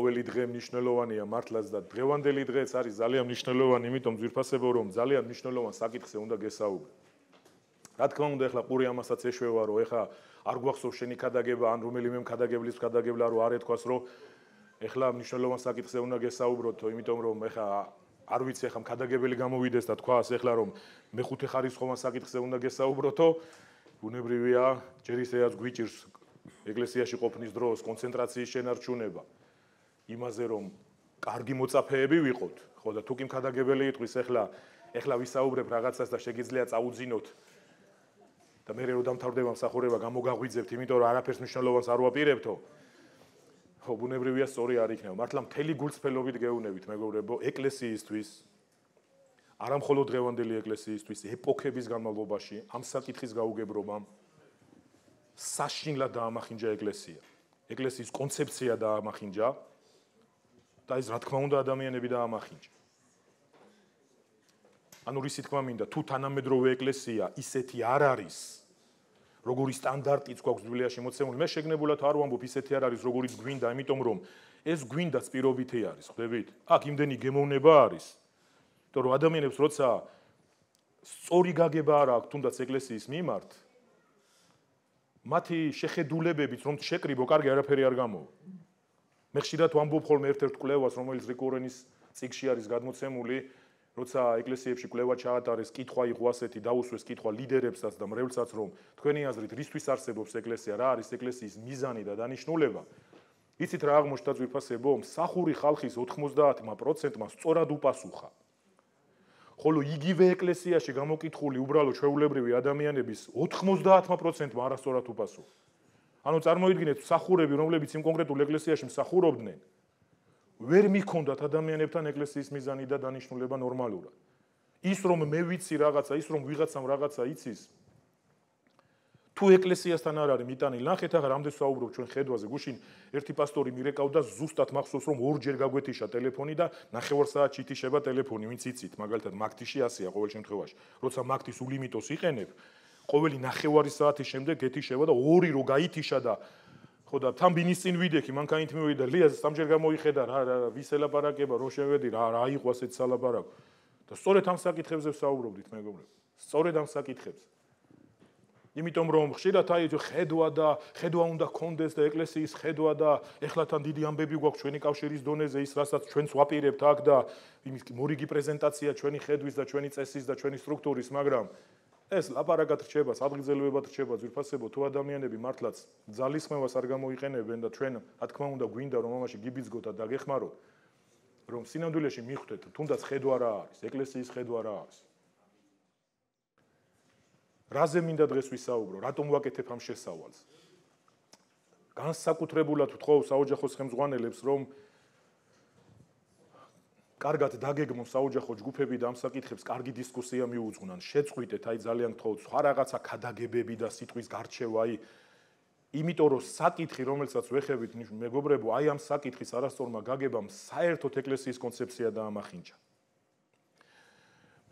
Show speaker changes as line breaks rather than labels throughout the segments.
ყოველი დღე მნიშვნელოვანია მართლაც და დღევანდელი დღეც არის ძალიან მნიშვნელოვანი, იმიტომ ძირფასებო რომ ძალიან მნიშვნელოვან საკითხზე უნდა გესაუბრო. რა თქმა უნდა, ეხლა პური ამასაც ეშვევა, რომ ეხლა არ გვახსოვს შენი ქადაგება, ან რომელიმე ქადაგებლის ქადაგებლა, რომ არ ეთქვას, რომ ეხლა მნიშვნელოვან საკითხზე უნდა გესაუბროთ, იმიტომ რომ ეხლა არ ვიცი ეხლა ქადაგებელი გამოვიდეს და თქვას ეხლა რომ მეხუთე ხარისხოვან საკითხზე უნდა გესაუბროთო, უნებრივია, ჯერ ისეაც გვიჭირს ეკლესიაში ყოფნის დროს კონცენტრაციის შენარჩუნება. იმაზე რომ კარგი მოწაფეები ვიყოთ ხო და თუ კი მქადაგებელი იყვის ეხლა ეხლა ვისაუბრებ რაღაცას და შეგიძლია წაუძინოთ და მე რომ დამთავრდება მსახურება გამოგაღვიძებთ იმიტომ რომ არაფერს მნიშვნელოვანს არ ვაპირებთო ხო ბუნებრივია სწორი არ იქნება მართლა მთელი გულწრფელობით გეუბნებით მეგობრებო ეკლესიისთვის არა მხოლოდ დღევანდელი ეკლესიისთვის ეპოქების განმავლობაში ამ საკითხის გაუგებრობამ საშინლად დაამახინჯა ეკლესია ეკლესიის კონცეფცია დაამახინჯა და ეს რა თქმა უნდა ადამიანები დაამახინჭა. ანუ რისი თქმა მინდა, თუ თანამედროვე ეკლესია ისეთი არ არის, როგორი სტანდარტიც გვაქვს ბიბლიაში მოცემული, მე შეგნებულად არ ვამბობ, ისეთი არ არის, როგორიც გვინდა, იმიტომ რომ ეს გვინდა სპირობითი არის, ხვდებით? აქ იმდენი გემოვნება არის. იმიტომ რომ ადამიანებს როცა სწორი გაგება არ აქვს თუნდაც ეკლესიის მიმართ, მათი შეხედულებებით რომ შეკრიბო, კარგი არაფერი არ გამოვა. მე ხშირად ვამბობ ხოლმე ერთ-ერთ კვლევას, რომელიც რიკურენის ციკში არის გადმოცემული, როცა ეკლესიებში კვლევა ჩაატარეს, კითხვა იყო ასეთი, დაუსვეს კითხვა ლიდერებსაც და მრევლსაც, რომ თქვენი აზრით, რისთვის არსებობს ეკლესია, რა არის ეკლესიის მიზანი და დანიშნულება? იცით რა აღმოჩნდა ძვირფასებო? სახური ხალხის 90%-მა პროცენტმა სწორად უპასუხა. ხოლო იგივე ეკლესიაში გამოკითხული უბრალო ჩვეულებრივი ადამიანების 90%-მა არასწორად უპასუხა. ანუ წარმოიდგინეთ სახურები, რომლებიც იმ კონკრეტულ ეკლესიაში მსახურობდნენ, ვერ მიochondათ ადამიანებთან ეკლესიის მიზანი და დანიშნულება ნორმალურად. ის რომ მე ვიცი რაღაცა, ის რომ ვიღაცამ რაღაცა იცის, თუ ეკლესიასთან არ არის მიტანი, ნახეთ ახლა რამდენს საუბრობ ჩვენ ხედვაზე, გუშინ ერთი პასტორი მირეკავდა ზუსტად მახსოვს რომ ორჯერ გაგვეთიშა ტელეფონი და ნახევარ საათში თიშება ტელეფონი, ვინც იცით, მაგალითად მაგთიში ასია ყოველ შემთხვევაში, როცა მაგთის უ limitos იყენებ, ყოველი ნახევარი საათის შემდეგ გეთიშება და ორი რო გაითიშა და ხო და თან ბინის წინ ვიდექი მანქანით მივიდა ლიაზ სამჯერ გამოიხედა რა ვის ელაპარაკება რო შევედი რა რა იყო ასეთ სალაპარაკო და სწორედ ამ საკითხებზე ვსაუბრობდით მეგობრებო სწორედ ამ საკითხებზე იმიტომ რომ ხშირად აი ხედვა და ხედვა უნდა კონდეს და ეკლესიის ხედვა და ეხლა თან დიდი ამბები გვაქვს ჩვენი კავშირის დონეზე ის რასაც ჩვენც ვაპირებთ აქ და იმის მორიგი პრეზენტაცია ჩვენი ხედვის და ჩვენი წესის და ჩვენი სტრუქტურის მაგრამ ეს ლაპარაკად რჩება, სადღიზელებად რჩება, ძვირფასებო თუ ადამიანები მართლაც ძალისხმევას არ გამოიყენებენ და ჩვენ რა თქმა უნდა გვინდა რომ ამაში გიბიძგოთ და დაგეხმაროთ რომ სინამდვილეში მიხვდეთ, თუნდაც ხედვა რა არის, ეკლესიის ხედვა რა არის. რაზე მინდა დღეს ვისაუბრო, რატომ ვაკეთებ ამ შესავალს? განსაკუთრებულად ვთხოვ საოჯახო ხელმძღვანელებს რომ კარგად დაგეგმო საოჯახო ჯგუფები და ამ საკითხებს კარგი დისკუსია მიუძღვნან. შეწყვიტეთ, აი ძალიან გთხოვთ, სხვა რაღაცა ქადაგებები და სიტყვის გარჩევა, აი იმიტომ რომ საკითხი, რომელსაც ვეხებით, მეგობრებო, აი ამ საკითხის არასწორმა გაგებამ საერთოდ ეკლესიის კონცეფცია დაამახინჭა.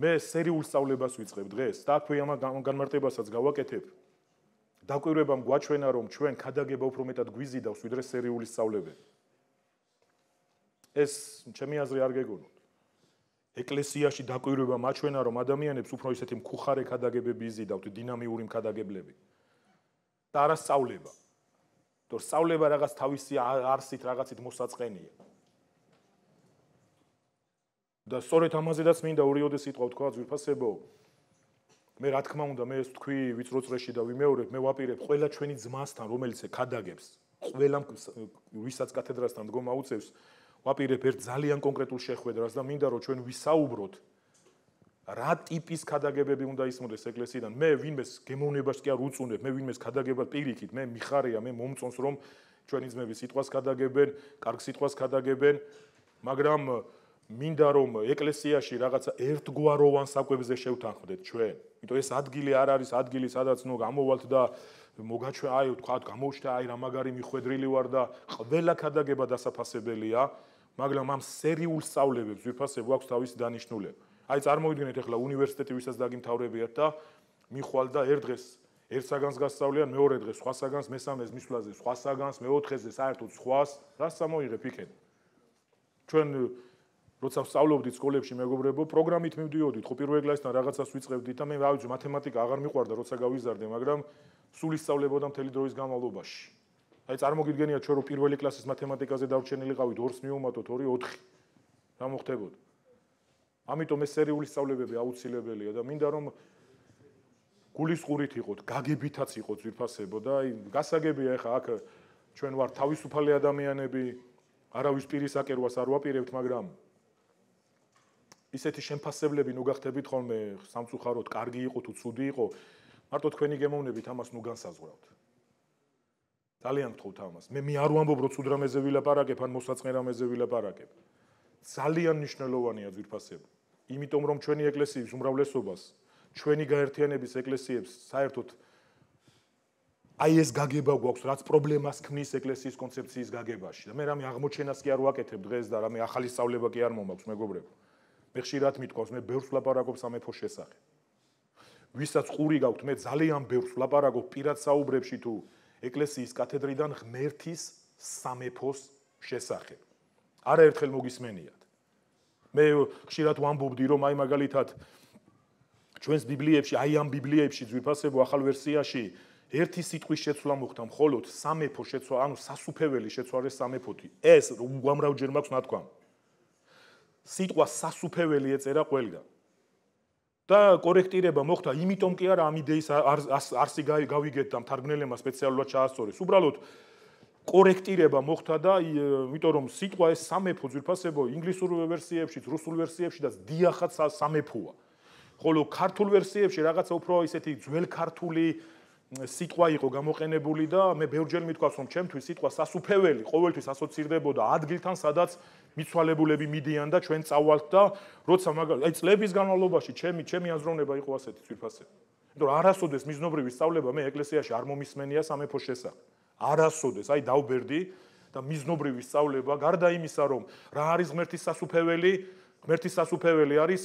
მე სერიულ სწავლებას ვიწყებ დღეს და თქვი ამ განმარტებასაც გავაკეთებ. დაკვირვებამ გვაჩვენა რომ ჩვენ ქადაგება უფრო მეტად გვიზიდავს ვიდრე სერიული სწავლებები. ეს ჩემი აზრი არ გეგონოთ. ეკლესიაში დაკويرება მაჩვენა რომ ადამიანებს უფრო ისეთი მკუხარე ქადაგებები იზიდავთ, დინამიური მკადაგებლები. და არასწავლება. თუ სწავლება რაღაც თავისი არსით, რაღაცით მოსაწყენია. და სწორედ ამაზედაც მინდა ორიოდე სიტყვა თქვა ზვირფასებო. მე რა თქმა უნდა მე ეს თქვი ვიწრო წრეში და ვიმეორებ მე ვაპირებ ყველა ჩვენი ძმასთან რომელიც ქადაგებს ყველა ვისაც კათედრასთან დგომა უწევს ვაპირებ ერთ ძალიან კონკრეტულ შეხვედრას და მინდა რომ ჩვენ ვისაუბროთ რა ტიპის ქადაგებები უნდა ისმოდეს ეკლესიიდან მე ვინმეს გემოვნებას კი არ უწუნებ მე ვინმეს ქადაგებად პირიქით მე მიხარია მე მომწონს რომ ჩვენი ძმები სიტყვას ქადაგებენ კარგ სიტყვას ქადაგებენ მაგრამ მინდა რომ ეკლესიაში რაღაცა ერთგვაროვან საკვებზე შევთანხმდეთ ჩვენ იმიტომ ეს ადგილი არ არის ადგილი სადაც ნუ გამოვალთ და მოგაჩვენე აი ვთქვათ გამოვჩთა აი რა მაგარი მიხვედრილი ვარ და ყველა ქადაგება დასაფასებელია მაგრამ ამ სერიულ სწავლებებს ვიფასებ აქვს თავისი დანიშნულება. აი წარმოვიდგინეთ ახლა უნივერსიტეტი ვისაც დაგიმთავრებიათ და მიხვალ და ერთ დღეს ერთ საგანს გასწავლიან, მეორე დღეს სხვა საგანს, მესამეს მისვლაზე სხვა საგანს, მეოთხეზე საერთოდ სხვას, რას ამოიღებ იქენ? ჩვენ როცა ვსწავლობდით სკოლებში მეგობრებო, პროგრამით მივდიოდით, ხო პირველ კლასიდან რაღაცას ვიწყებდით და მე რა ვიცი, მათემატიკა აღარ მიყვარდა, როცა გავიზარდე, მაგრამ სულ ისწავლებოდა მთელი დროის განმავლობაში. აი წარმოგიდგენია ჩვენ რო პირველი კლასის მათემატიკაზე დავრჩენილი ყავით ორს მივუმატოთ 2-4 რა მოხდებოდა ამიტომ ეს სერიული სწავლებები აუცილებელია და მინდა რომ გულის ყურით იყოთ გაგებითაც იყოთ ვირფასებო და აი გასაგებია ხა აქ ჩვენ ვართ თავისუფალი ადამიანები არავის პირის აკერვას არ ვაპირებთ მაგრამ ისეთი შემფასებლები ნუ გახდებით ხოლმე სამწუხაროდ კარგი იყო თუ ცუდი იყო მარტო თქვენი გემოვნებით ამას ნუ განსაზღვრავთ. ძალიან გთხოვთ ამას. მე მე არ ვამბობ რომ ცუდრამეზე ვილაპარაკებ ან მოსაწყერამეზე ვილაპარაკებ. ძალიან მნიშვნელოვანია ძირფასები. იმიტომ რომ ჩვენი ეკლესიის უმრავლესობას, ჩვენი გაერთიანების ეკლესიებს საერთოდ აი ეს გაგება გვაქვს, რაც პრობლემას ქმნის ეკლესიის კონცეფციის გაგებაში. და მე რამე აღმოჩენას კი არ ვაკეთებ დღეს და რამე ახალი სწავლება კი არ მომაქვს, მეგობრებო. მე ხშირად მithკავს, მე ბევრს ლაპარაკობ სამეფო შესახებ. ვისაც ყური გაქვთ, მე ძალიან ბევრს ლაპარაკობ პირად საუბრებში თუ ეკლესიის კათედრიდან ღმერთის სამეფოს შესახებ. არაერთხელ მოგისმენიათ. მე ხშირად ვამბობდი რომ აი მაგალითად ჩვენს ბიბლიებში, აი ამ ბიბლიებში ძვირფასებო ახალ ვერსიაში ერთი სიტყვის შეცვლა მოხდა მხოლოდ სამეფო შეცვლა, ანუ სასუფეველი შეცვარეს სამეფოთი. ეს უამრავ ჯერ მაქვს ნათქვამ. სიტყვა სასუფეველი ეწერა ყველგან. და კორექტირება მოხდა, იმიტომ კი არა ამ იდეის არსი გავიგეთ და მთარგმნელებმა სპეციალურად ჩაასწორეს. უბრალოდ კორექტირება მოხდა და იმიტომ რომ სიტყვა ეს სამეფო ძვირფასებო ინგლისურ ვერსიებშიც, რუსულ ვერსიებშიც დიახაც სამეფოა. ხოლო ქართულ ვერსიებში რაღაცა უფრო ისეთი ძველ ქართული სიტყვა იყო გამოყენებული და მე ბევრჯერ მითქვას რომ ჩემთვის სიტყვა სასუფეველი ყოველთვის ასოცირდებოდა ადგილთან სადაც მიცვალებულები მიდიან და ჩვენ წავალთ და როცა მაგალ აი წლების განმავლობაში ჩემი ჩემი აზროვნება იყო ასეთი ცირფასე. იმიტომ რომ არასოდეს მიზნობრივი სწავლება მე ეკლესიაში არ მომისმენია სამეფო შესახ. არასოდეს, აი დავბერდი და მიზნობრივი სწავლება გარდა იმისა რომ რა არის ღმერთის სასუფეველი, ღმერთის სასუფეველი არის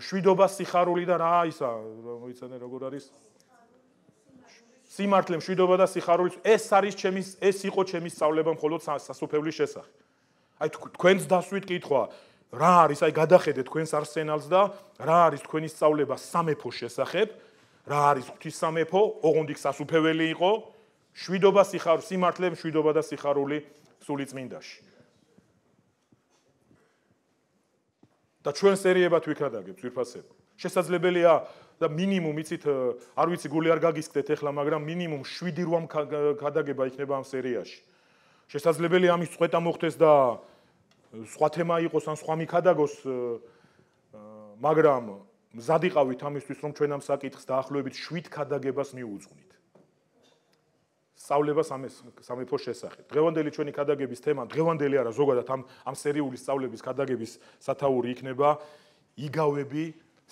მშვიდობა, სიხარული და რა ისა, მოიცანე როგორ არის? სიმართლე, მშვიდობა და სიხარული, ეს არის ჩემი ეს იყო ჩემი სწავლება მხოლოდ სასუფევლის შესახებ. აი თქვენს დასვით კითხვა რა არის აი გადახედეთ თქვენს არსენალს და რა არის თქვენი სწავლება სამეფო შესახებ რა არის ღვთის სამეფო ოღონდიქ სასუფეველი იყო შვიდობა სიხარული სიმართლე შვიდობა და სიხარული სული წმინდაში და ჩვენ სერიებად ვიქადაგებთ ვირფასებ შესაძლებელია და მინიმუმ იცით არ ვიცი გული არ გაგისკდეთ ეხლა მაგრამ მინიმუმ 7-8 ამ გადაგება იქნება ამ სერიაში შესაძლებელია ამის წვეთა მოხდეს და სხვა თემა იყოს ან სხვა მიქადაგოს მაგრამ მზადიყავით ამისთვის რომ ჩვენ ამ საკითხს დაახლოებით 7 ქადაგებას მიუძღვნით. სწავლება სამეს სამეფოს შესახებ. დღევანდელი ჩვენი ქადაგების თემა, დღევანდელი არა ზოგადად ამ ამ სერიული სწავლების ქადაგების სათაური იქნება იგავები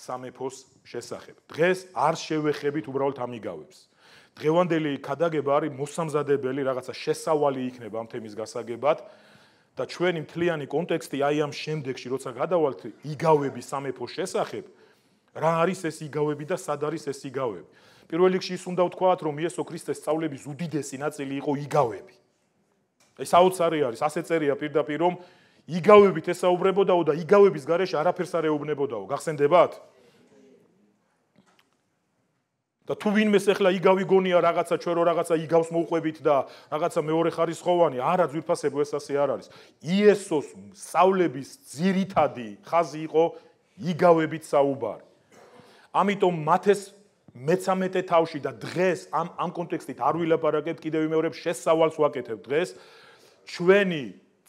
სამეფოს შესახებ. დღეს არ შევეხებით უბრალოდ ამ იგავებს. დღევანდელი ქადაგება არის მოსამზადებელი რაღაცა შესავალი იქნება ამ თემის გასაგებად. და ჩვენი მთლიანი კონტექსტი აი ამ შემდეგში როცა გადავალთ იგავების სამეფო შესახებ რა არის ეს იგავები და სად არის ეს იგავები პირველ რიგში ის უნდა ვთქვათ რომ იესო ქრისტეს სწავლების უდიდესი ნაწილი იყო იგავები ეს აუცარი არის ასე წერია პირდაპირ რომ იგავებით ესაუბრებოდაო და იგავების გარეშე არაფერს არ ეუბნებოდაო გახსენდებათ? და თუ ვინმეს ახლა იგავი გონია რაღაცა ჩვენ რო რაღაცა იგავს მოუყვებით და რაღაცა მეორე ხარისხოვანი არა ძვირფასები ეს ასე არ არის იესოს სწავლების ძირითადი ხაზი იყო იგავებით საუბარი ამიტომ მათეს მეცამეტე თავში და დღეს ამ ამ კონტექსტით არ ვილაპარაკებ კიდევ იმეორებს შესავალს ვაკეთებ დღეს ჩვენი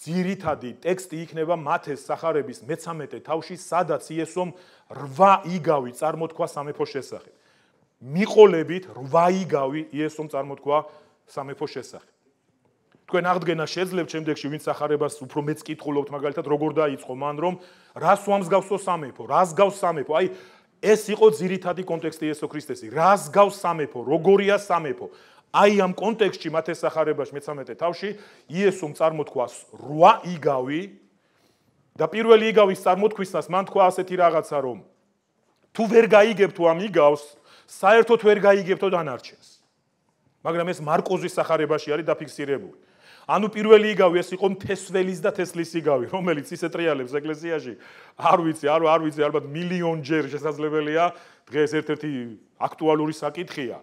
ძირითადი ტექსტი იქნება მათეს სახარების მეცამეტე თავში სადაც იესომ რვა იგავი წარმოთქვა სამეფო შესახებ მიყოლებით რვაიგავი იესო წარმოთქვა სამეფო შესახებ. თქვენ აღდგენა შეძლებთ შემდეგში ვინც ახარებას უფრო მეც კითხულობთ მაგალითად როგორ დაიწყო მან რომ რას უამსგავსო სამეფო, რას გავს სამეფო? აი ეს იყო ძირითადი კონტექსტი იესო ქრისტესის. რას გავს სამეფო? როგორია სამეფო? აი ამ კონტექსტში მათეს ახარებაში მე-13 თავში იესო წარმოთქვა რვაიგავი და პირველი იგავის წარმოთქვისას მან თქვა ასეთი რაღაცა რომ თუ ვერ გაიგებ თუ ამ იგავს საერთოდ ვერ გაიგებთო დანარჩენს. მაგრამ ეს მარკოზის სახარებაში არის დაფიქსირებული. ანუ პირველი იგავი ეს იყო თესველის და თესლის იგავი, რომელიც ისე ტრიალებს ეკლესიაში. არ ვიცი, არ არ ვიცი, ალბათ მილიონჯერ შესაძლებელია დღეს ერთ-ერთი აქტუალური საკითხია.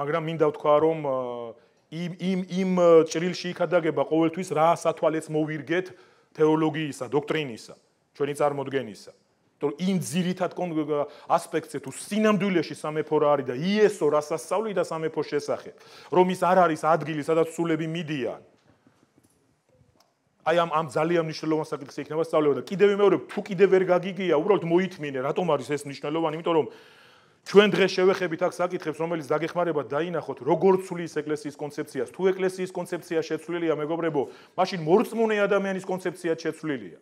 მაგრამ მინდა ვთქვა, რომ იმ იმ იმ ჭრილში იქადაგება ყოველთვის რა სათვალეს მოვირგეთ თეოლოგიისა, დოქტრინისა, ჩვენი წარმოდგენისა. то им зиритат кон аспектсе ту синамдвилеში სამეფო რა არის და იესო რას ასწავლიდა სამეფო შესახე რომ ის არ არის ადგილი სადაც სულები მიდიან აი ამ ამ ძალიან მნიშვნელოვანი საკითხი იქნება სწავლება და კიდევ მეორე თუ კიდევ ვერ გაგიგია უბრალოდ მოითმინე რატომ არის ეს მნიშვნელოვანი იმიტომ რომ ჩვენ დღეს შევეხებით აქ საკითხებს რომელიც დაგეხმარება დაინახოთ როგორ ცვლის ეკლესიის კონცეფციას თუ ეკლესიის კონცეფცია შეცვლილია მეგობრებო მაშინ მორწმუნე ადამიანის კონცეფციაც შეცვლილია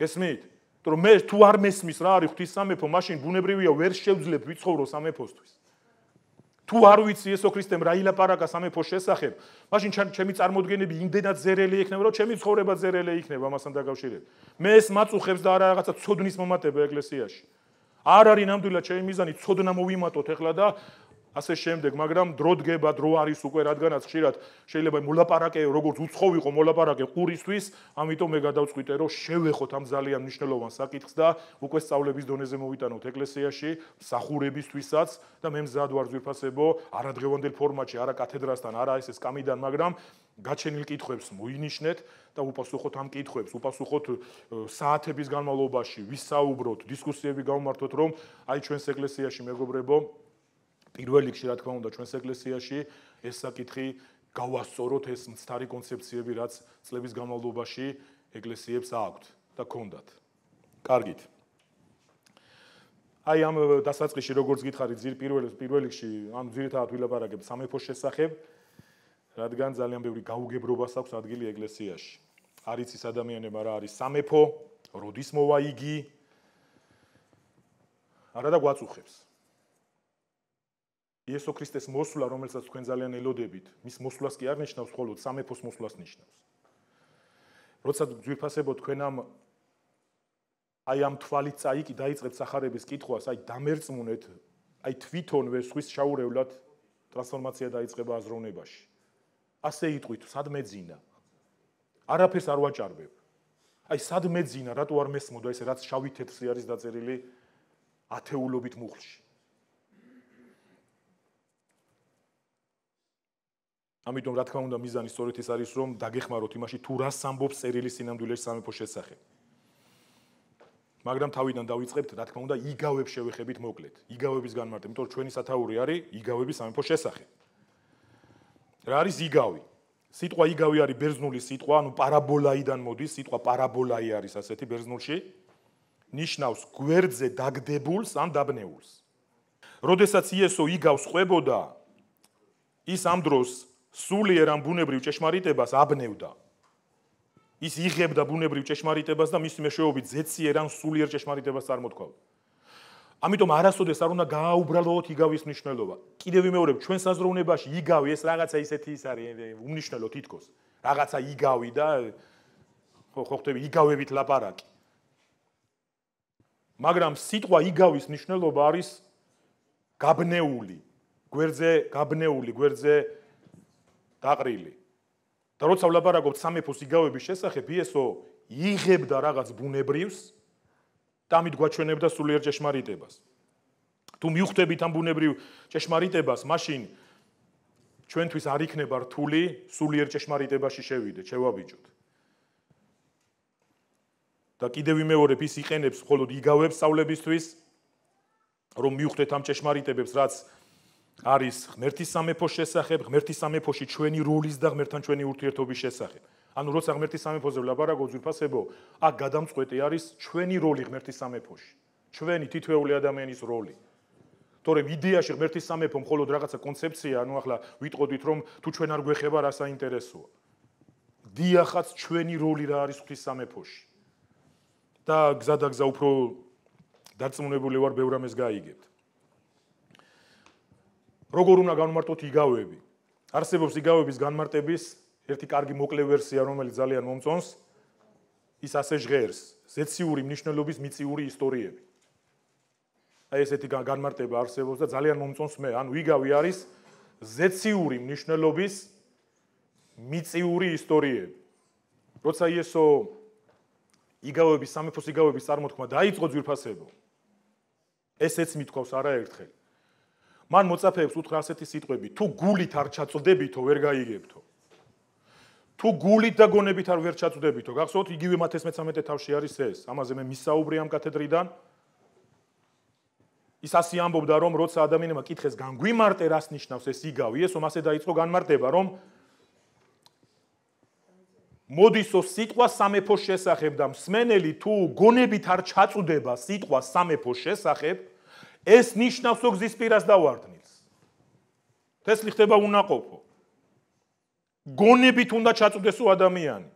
გესმით იმიტომ რომ მე თუ არ მესმის რა არის ღვთის სამეფო, მაშინ ბუნებრივია ვერ შევძლებ ვიცხოვრო სამეფოსთვის. თუ არ ვიცი ესო ქრისტემ რა ილაპარაკა სამეფოს შესახებ, მაშინ ჩემი წარმოდგენები იმდენად ზერელი იქნება, რომ ჩემი ცხოვრება ზერელი იქნება ამასთან დაკავშირებით. მე ეს მაწუხებს და არა რაღაცა ცოდნის მომატება ეკლესიაში. არ არის ნამდვილად ჩემი მიზანი ცოდნა მოვიმატოთ ეხლა და ასე შემდეგ, მაგრამ დრო დგება, დრო არის უკვე, რადგანაც ხშირად შეიძლება მოლაპარაკე, როგორც უცხო ვიყო მოლაპარაკე ყურისთვის, ამიტომ მე გადავწყვიტე, რომ შევეხოთ ამ ძალიან მნიშვნელოვან საკითხს და უკვე სწავლების დონეზე მოვიტანოთ ეკლესიაში, სახურებისთვისაც და მე მზად ვარ ზირფასებო, არა დღევანდელ ფორმატში, არა კათედრასთან, არა ესე სკამიდან, მაგრამ გაჩენილ კითხვებს მოინიშნეთ და უპასუხოთ ამ კითხვებს, უპასუხოთ საათების განმავლობაში, ვისაუბროთ, დისკუსიები გავმართოთ, რომ აი ჩვენს ეკლესიაში მეგობრებო პირველ რიგში რა თქმა უნდა ჩვენს ეკლესიაში ეს საკითხი გავასწოროთ ეს მცდარი კონცეფციები რაც წლების განმავლობაში ეკლესიებს აქვთ და კონდათ. კარგით. აი ამ э, დასაწყისში როგორც გითხარი ძირ პირველ პირველ რიგში ამ ძირითადად ვილაპარაკებ სამეფოს შესახებ რადგან ძალიან ბევრი გაუგებრობას აქვს ადგილი ეკლესიაში. არის ის ადამიანებმა რა არის სამეფო, როდის მოვა იგი? არადა გვაწუხებს. იესო ქრისტეს მოსვლა, რომელსაც თქვენ ძალიან ელოდებით, მის მოსვლას კი არ ნიშნავს მხოლოდ სამეფოს მოსვლას ნიშნავს. როცა გვირფასებოთ თქვენამ აი ამ თვალით წაიკი დაიწყებთ сахарების კითხვას, აი დამერწმუნეთ, აი თვითონ ვერ სხვის შაურევლად ტრანსფორმაცია დაიწყება აზროვნებაში. ასე იტყვით, სადმე ძინა? არაფერს არ ვაჭარბებ. აი სადმე ძინა, რატო არ მესმოდა ეს რაც შავი თეთრი არის დაწერილი ათეულობით მუხლში? ამიტომ რა თქმა უნდა მიზანი სწორედ ეს არის რომ დაგეხმაროთ იმაში თუ რა სამბობს წერილი სინამდვილეში სამეფო შესახე. მაგრამ თავიდან დავიწყებთ რა თქმა უნდა იგავებ შევეხებით მოკლედ. იგავების განმარტე, იმიტომ რომ ჩვენი სათაური არის იგავების სამეფო შესახე. რა არის იგავი? სიტყვა იგავი არის ბერძნული სიტყვა, ანუ პარაბოლაიდან მოდის, სიტყვა პარაბოლაი არის ასეთი ბერძნულში. ნიშნავს გვერდზე დაგდებულს ან დაბნეულს. როდესაც იესო იგავს ყვებოდა ის ამ დროს სულიერ ამ ბუნებრივ ჭეშმარიტებას აბნევდა. ის იღებდა ბუნებრივ ჭეშმარიტებას და მის მეშვეობით ზეციერ ან სულიერ ჭეშმარიტებას წარმოთქვავდა. ამიტომ არასოდეს არ უნდა გააუბრალოთ იგავის მნიშვნელობა. კიდევ ვიმეორებ, ჩვენს საზრუნებაში იგავი ეს რაღაცა ისეთი ის არის, უმნიშვნელო თითქოს. რაღაცა იგავი და ხო ხო ხტები იგავებით ლაპარაკი. მაგრამ სიტყვა იგავის მნიშვნელობა არის გაბნეული, გვერდზე გაბნეული, გვერდზე დაყრილი. და როცა ვლაპარაკობთ სამეფოს იგავების შესახებ, ისო იღებდა რაღაც ბუნებრივს და ამით გვაჩვენებდა სულიერ ჯეშმარიტებას. თუ მიხვდებით ამ ბუნებრივ ჯეშმარიტებას, მაშინ ჩვენთვის არ იქნება რთული სულიერ ჯეშმარიტებაში შევიდეთ, შევაბიჯოთ. და კიდევ ვიმეორებ, ის იყენებს მხოლოდ იგავებს სწავლებისთვის, რომ მიხვდეთ ამ ჯეშმარიტებებს, რაც არის ღმერთის სამეფოს შესახებ, ღმერთის სამეფოში ჩვენი როლის და ღმერთთან ჩვენი ურთიერთობის შესახებ. ანუ როცა ღმერთის სამეფოზე ვლაპარაკობ ძირფასებო, აქ გადამწყვეტი არის ჩვენი როლი ღმერთის სამეფოში. ჩვენი თითოეული ადამიანის როლი. თორემ იდეაში ღმერთის სამეფო მხოლოდ რაღაცა კონცეფცია, ანუ ახლა ვიტყოდით რომ თუ ჩვენ არ გვეხება რა საინტერესოა. დიახაც ჩვენი როლი რა არის ღმერთის სამეფოში. და გზადაგზა უფრო დარწმუნებული ვარ, ბევრ ამას გაიგებთ. როგორ უნდა განმარტოთ იგავები? არსებობს იგავების განმარტების ერთი კარგი მოკლე ვერსია, რომელიც ძალიან მომწონს. ის ასე ჟღერს: ზეციური მნიშვნელობის მიციური ისტორიები. აი ესეთი განმარტება არსებობს და ძალიან მომწონს მე. ანუ იგავი არის ზეციური მნიშვნელობის მიციური ისტორიები. როცა ესო იგავების სამეფოს იგავების წარმოთქმა დაიწყო ძვირფასებო. ესეც მithქვავს არაერთხელ. მან მოწაფეებს უთხრა ასეთი სიტყვები: თუ გულით არ ჩაწდებითო, ვერ გაიგებთო. თუ გულით და გონებით არ ვერ ჩაწდებითო, გახსოვთ იგივე მათეს 13-ე თავში არის ეს, ამაზე მე მისაუბრე ამ კათედრიდან. ის ასე ამბობდა, რომ როცა ადამიანმა კითხეს განგვიმარტე, რას ნიშნავს ეს იგავი, ესო მასე დაიწყო განმარტება, რომ მოდისო სიტყვა სამეფოს შესახებ და მსმენელი თუ გონებით არ ჩაწუდება სიტყვა სამეფოს შესახებ, ეს ნიშნავს ოგზის პირას დავარდნილს. თესლი ხდება უნაყოფო. გონებით უნდა ჩაწუდესო ადამიანი.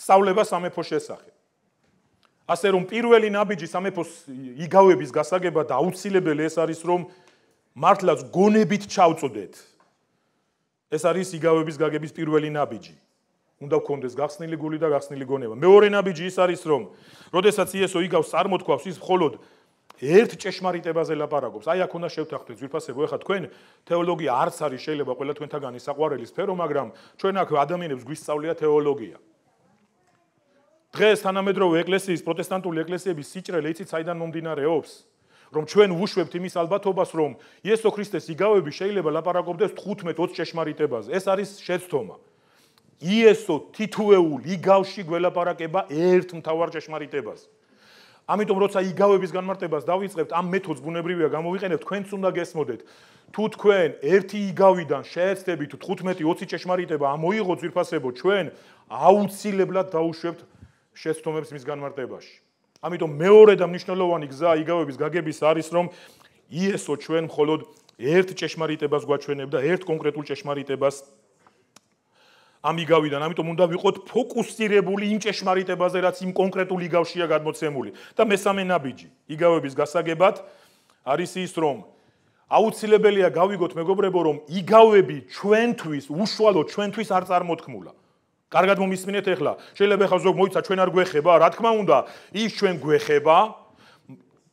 სავლება სამეფო შესახე. ასე რომ პირველი ნაბიჯი სამეფოს იგავების გასაგება და აუცილებელი ეს არის რომ მართლაც გონებით ჩავწუდეთ. ეს არის იგავების გაგების პირველი ნაბიჯი. უნდა გქონდეს გახსნილი გული და გახსნილი გონება. მეორე ნაბიჯი ის არის, რომ როდესაც იესო იგავს წარმოთქვას ის მხოლოდ ერთ ჭეშმარიტებაზე ლაპარაკობს. აი აქ უნდა შევთანხმდეთ ძვირფასებო, ეხლა თქვენ თეოლოგია არც არის შეიძლება ყველა თქვენთაგანი საყვარელი სფერო, მაგრამ ჩვენ აქ ადამიანებს გვისწავლია თეოლოგია. დღეს თანამედროვე ეკლესიის პროტესტანტული ეკლესიების სიჭრელე იცით საიდან მომდინარეობს? რომ ჩვენ უშვებთ იმის ალბათობას, რომ იესო ქრისტეს იგავები შეიძლება ლაპარაკობდეს 15-20 ჭეშმარიტებაზე. ეს არის შეცდომა. იესო თითოეულ იგავში გველაპარაკება ერთ მთავარ ჭეშმარიტებას. ამიტომ როცა იგავების განმარტებას დავიწყებთ, ამ მეთოდს ბუნებრივია გამოვიყენებთ, თქვენც უნდა გესმოდეთ. თუ თქვენ ერთი იგავიდან შეერთდებით 15-20 ჭეშმარიტება ამოიღოთ ძირფასებო, ჩვენ აუცილებლად დაუშვებთ შეცდომებს მის განმარტებაში. ამიტომ მეორე და მნიშვნელოვანი გზა იგავების გაგების არის რომ იესო ჩვენ მხოლოდ ერთ ჭეშმარიტებას გვაჩვენებს და ერთ კონკრეტულ ჭეშმარიტებას ამიგავიდან, ამიტომ უნდა ვიყოთ ფოკუსირებული იმ ჭეშმარიტებაზე, რაც იმ კონკრეტული გავშია გადმოცემული. და მესამე ნაბიჯი, იგავების გასაგებად არის ის, რომ აუცილებელია გავიგოთ მეგობრებო, რომ იგავები ჩვენთვის, უშუალო ჩვენთვის არ წარმოთქმულა. კარგად მომისმინეთ ახლა. შეიძლება ახლა ზოგი მოიცა ჩვენ არ გვეხება, რა თქმა უნდა, ის ჩვენ გვეხება.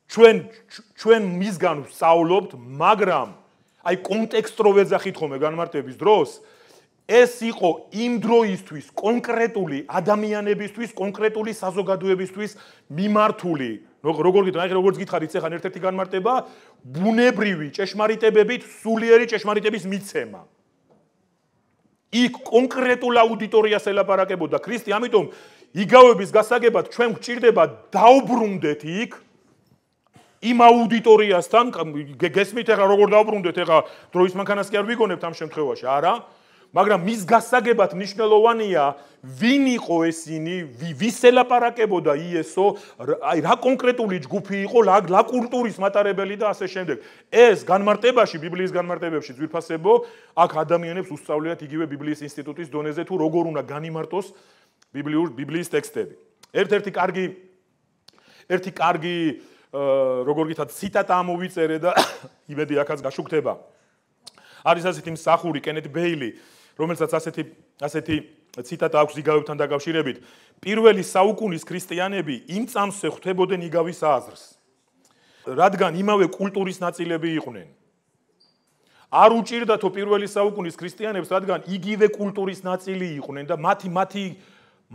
ჩვენ ჩვენ მისგან ვსაულობთ, მაგრამ აი კონტექსტ რო ვეძახით ხოლმე განმარტების დროს, ეს იყო იმ დროისთვის კონკრეტული ადამიანებისთვის, კონკრეტული საზოგადოებისთვის მიმართული. როგორ გითხარით, აი როგორც გითხარით, ეს ახან ერთ-ერთი განმარტება, ბუნებრივი ჭეშმარიტებებით სულიერი ჭეშმარიტების მიცემა. იქ კონკრეტულ აუდიტორიას ელაპარაკებოდა ქრისტე, ამიტომ იგავების გასაგებად ჩვენ გვჭირდება დაუბრუნდეთ იქ იმ აუდიტორიასთან გესმით ახლა როგორ დაუბრუნდეთ ახლა დროის მანქანას კი არ ვიგონებთ ამ შემთხვევაში, არა? მაგრამ მის გასაგებად მნიშვნელოვანია ვინ იყო ესინი ვის ელაპარაკებოდა იესო აი რა კონკრეტული ჯგუფი იყო ლა კულტურის მატარებელი და ასე შემდეგ ეს განმარტებაში ბიბლიის განმარტებებში ძვირფასებო აქ ადამიანებს უსწავლიათ იგივე ბიბლიის ინსტიტუტის დონეზე თუ როგორ უნდა განიმარტოს ბიბლიურ ბიბლიის ტექსტები ერთ-ერთი კარგი ერთი კარგი როგორ გითხრათ ციტატა მოვიწერე და იმედი ახაც გაშუქდება არის ასეთი მსახური კენეთ ბეილი, რომელსაც ასეთი ასეთი ციტატა აქვს იგავებთან დაკავშირებით. პირველი საუკუნის ქრისტიანები იმ წამსე ხვდებოდნენ იგავის აზრს. რადგან იმავე კულტურის ნაწილები იყვნენ. არ უჭირდათო პირველი საუკუნის ქრისტიანებს, რადგან იგივე კულტურის ნაწილი იყვნენ და მათი მათი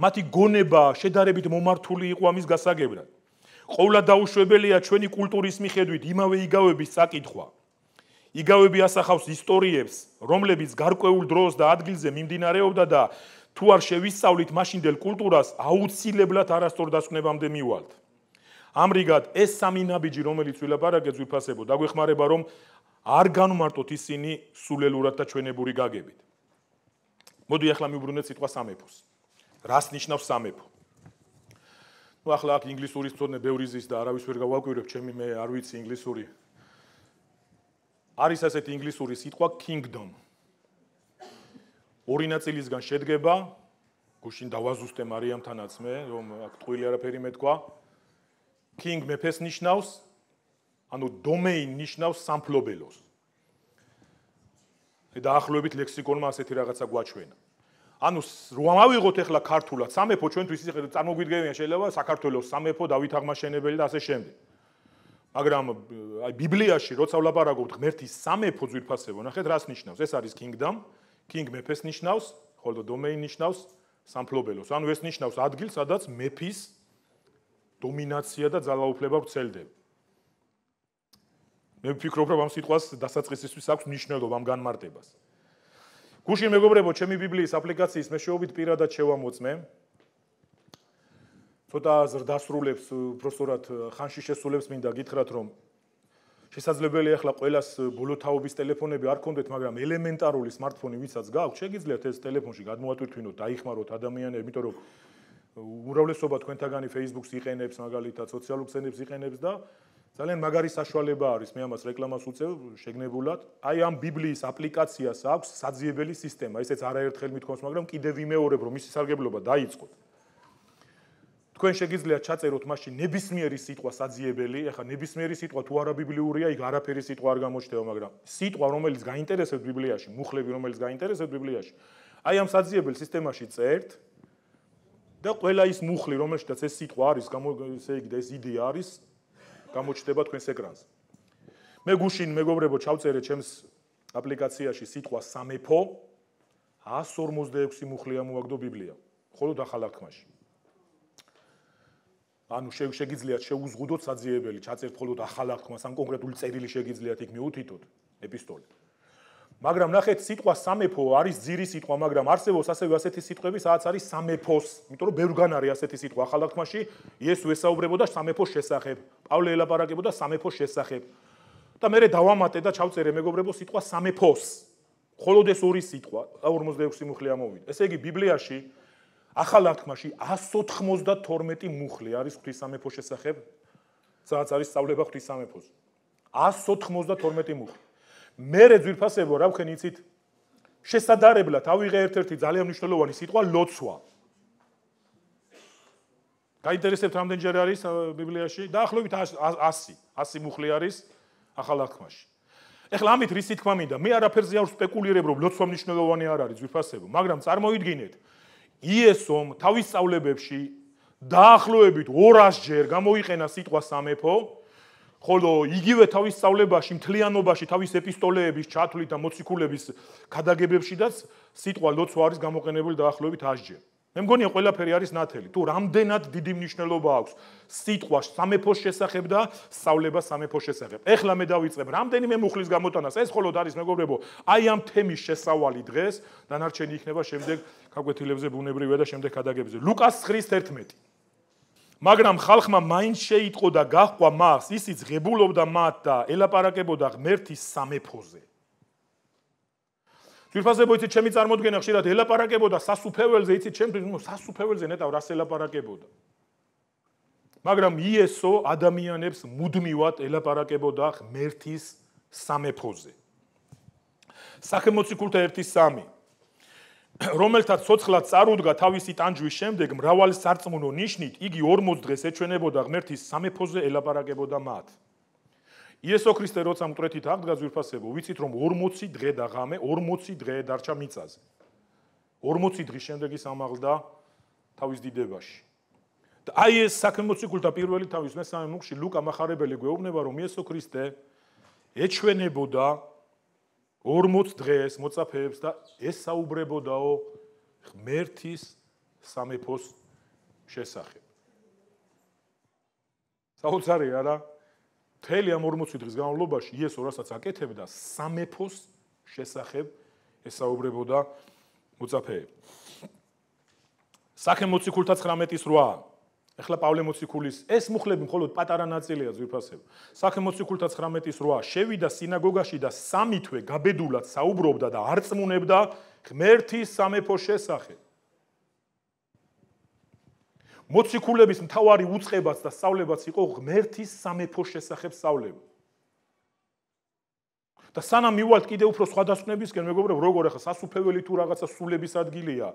მათი გონება შედარებით მომართული იყო ამის გასაგებრად. ყოვლადაუშვებელია ჩვენი კულტურის მიხედვით იმავე იგავების საკითხი. იგავები ასახავს ისტორიებს, რომლებიც გარკვეულ დროს და ადგილზე მიმდინარეობდა და თუ არ შევისწავლით მაშინდელ კულტურას, აუცილებლად არასწორ დასკვნებამდე მივალთ. ამრიგად, ეს სამი ნაბიჯი, რომელიც ვილაპარაკეთ ზვირფასებო, დაგვეხმარება, რომ არ განმარტოთ ისინი სულელურად და ჩვენებური გაგებით. მოდი ახლა მიუბრუნდეთ სიტყვა სამეფოს. რას ნიშნავს სამეფო? ну ახლა აქ ინგლისურის წოდნა ბევრი ზის და არავის ვერ გავაკვირებ ჩემი მე არ ვიცი ინგლისური არის ასეთი ინგლისური სიტყვა kingdom. ორი ნაწილისგან შედგება. გუშინ დავაზუსტე მარიამთანაც მე, რომ აქ თყვილი არაფერი მეთქვა. king მეფეს ნიშნავს, ანუ domain ნიშნავს სამფლობელოს. და ახლობებით ლექსიკონმა ასეთი რაღაცა გვაჩვენა. ანუ რომ ავიღოთ ახლა ქართულად სამეფო ჩვენთვის ისე წარმოგვიდგენია შეიძლება საქართველოს სამეფო დავით აღმაშენებელი და ასე შემდეგ. მაგრამ აი ბიბლიაში როცა ვლაპარაკობთ ღმერთის სამეფო ძვირფასებო, ნახეთ რას ნიშნავს. ეს არის kingdom, king მეფეს ნიშნავს, ხოლო domain ნიშნავს სამფლობელოს. ანუ ეს ნიშნავს ადგილ, სადაც მეფის დომინაცია და ძალაუფლება ვრცელდება. მე ვფიქრობ, რომ ამ სიტყვას დასაწყისისთვის აქვს მნიშვნელობა ამ განმარტებას. გუშინ მეგობრებო, ჩემი ბიბლიის აპლიკაციის მეშვეობით პირადად შევამოწმე ცოტა ზრდასრულებს უბრალოდ ხანში შესულებს მინდა გითხრათ რომ შესაძლებელია ახლა ყოველას ბულოთაობის ტელეფონები არ კონდეთ მაგრამ ელემენტარული smartphone-ი ვისაც გაქვთ შეგიძლიათ ეს ტელეფონში გადმოატვირთვინოთ დაიხმაროთ ადამიანები იმიტომ რომ უმრავლესობა თქვენთაგანი Facebook-ს იყენებს მაგალითად სოციალურ ქსელებს იყენებს და ძალიან მაგარი საშუალება არის მე ამას რეკლამას უწევ შეგნებულად აი ამ ბიბლიის აპლიკაციას აქვს საძიებელი სისტემა ესეც არაერთხელ მითქოს მაგრამ კიდევ ვიმეორებ რომ მისი სარგებლობა დაიწყოთ თქვენ შეგიძლიათ ჩაწეროთ მასში ნებისმიერი სიტყვა საძიებელი, ეხლა ნებისმიერი სიტყვა თუ არა ბიბლიურია, იქ არაფერი სიტყვა არ გამოჩდება, მაგრამ სიტყვა რომელიც გაინტერესებს ბიბლიაში, მუხლები რომელიც გაინტერესებს ბიბლიაში. აი ამ საძიებელ სისტემაში წერთ და ყველა ის მუხლი, რომელშიც ეს სიტყვა არის, ესე იგი და ეს იდეა არის გამოჩდება თქვენს ეკრანზე. მე გუშინ მეგობრებო ჩავწერე ჩემს აპლიკაციაში სიტყვა სამეფო 156 მუხლია მოაგდო ბიბლია. ხოლო დახალაქმაში ანუ შეგიძლიათ შეუზღუდოთ საძიებელი, ჩაწერთ მხოლოდ ახალა ხმას ან კონკრეტული წერილი შეგიძლიათ იქ მიუთითოთ ეპისტოლე. მაგრამ ნახეთ, სიტყვა სამეფო არის ძირი სიტყვა, მაგრამ არსებობს ასევე ასეთი სიტყვები, სადაც არის სამეფოს, იმიტომ რომ ბევრგან არის ასეთი სიტყვა ახალა ხმაში, იესო ესაუბრებოდა სამეფოს შესახებ, პავლე ელაპარაკებოდა სამეფოს შესახებ. და მე დავამატე და ჩავწერე მეგობრებო სიტყვა სამეფოს. მხოლოდ ეს ორი სიტყვა 56 მუხლი ამოვიდა. ესე იგი ბიბლიაში ახალ ათქმაში 192 მუხლი არის ღვთისამეფო შესახებ სადაც არის სწავლება ღვთისამეფოს 192 მუხლი მერე ძვირფასებო რა ვქენი იცით შესადარებლად ავიღე ერთ-ერთი ძალიან მნიშვნელოვანი სიტყვა ლოცვა გაინტერესებთ რამდენჯერ არის ბიბლიაში დაახლოებით 100 100 მუხლი არის ახალ ათქმაში ეხლა ამით რისი თქმა მინდა მე არაფერზე არ ვსპეკულირებ რომ ლოცვა მნიშვნელოვანი არ არის ძვირფასებო მაგრამ წარმოიდგინეთ იესომ თავის სწავლებებში დაახლოებით 200ჯერ გამოიყენა სიტყვა სამეფო ხოლო იგივე თავის სწავლებაში მთლიანობაში თავის ეპისტოლეების ჩათვლით და მოციქულების გადაგებებშიდაც სიტყვა ლოცვა არის გამოყენებული დაახლოებით 100ჯერ მე მგონია ყველაფერი არის ნათელი თუ რამდენად დიდი მნიშვნელობა აქვს სიტყვა სამეფოს შესახებ და სწავლება სამეფოს შესახებ ეხლა მე დავიწყებ რამდენიმე მუხლის გამოტანას ეს მხოლოდ არის მეგობრებო აი ამ თემის შესავალი დღეს დანარჩენი იქნება შემდეგ გაკვეთილებზე ბუნებრივია და შემდეგ გადაგებზე ლუკას ხრის 11 მაგრამ ხალხმა მაინც შეიტყო და გაჰყვა მას ისიც ღებულობდა მათ და ელაპარაკებოდა ღმერთის სამეფოზე ძირფასებო იცით ჩემი წარმოდგენა ხშირად ელაპარაკებოდა სასუფეველზე იცით ჩემ სასუფეველზე ნეტავ რას ელაპარაკებოდა მაგრამ იესო ადამიანებს მუდმივად ელაპარაკებოდა ღმერთის სამეფოზე სახელმწიფო კულტა 1:3 რომელთა ცოცხლად წარუდგა თავისი ტანჯვის შემდეგ მრავალ სარწმუნო ნიშნით იგი 40 დღეს ეჩვენებოდა ღმერთის სამეფოზე ელაპარაკებოდა მათ. იესო ქრისტე როცა მკვეთით აქვს გაძვირფასებო, ვიცით რომ 40 დღე და ღამე, 40 დღე დარჩა მიწაზე. 40 დღის შემდეგ ის ამაღლდა თავის დიდებაში. და აი ეს საქმოციკულთა პირველი თავის მესამე მუხში ლუკა მახარებელი გვეუბნება რომ იესო ქრისტე ეჩვენებოდა 40 დღეს მოწაფეებს და ესაუბრებოდაო ღმერთის სამეფოს შესახებ. საოცარია რა? მთელი ამ 40 დღის განმავლობაში ის ორასაც აკეთებდა სამეფოს შესახებ ესაუბრებოდა მოწაფეებს. სახე მოციქულთა 19-ის 8. ეხლა პავლე მოციქულის ეს მუხლები მხოლოდ პატარა ნაწილია ზვირფასებო. სახე მოციქულთა 19-ის 8 შევიდა სინაგოგაში და სამი თვე გაბედულად საუბრობდა და არწმუნებდა ღმერთის სამეფოს შესახებ. მოციქულების მთავარი უצებაც და სწავლებაც იყო ღმერთის სამეფოს შესახებ სწავლება. და სანამ მივალთ კიდე უფრო სხვადასხვნებისკენ, მეგობრებო, როგორ ახლა სასუფეველი თუ რაღაცა სულების ადგილია?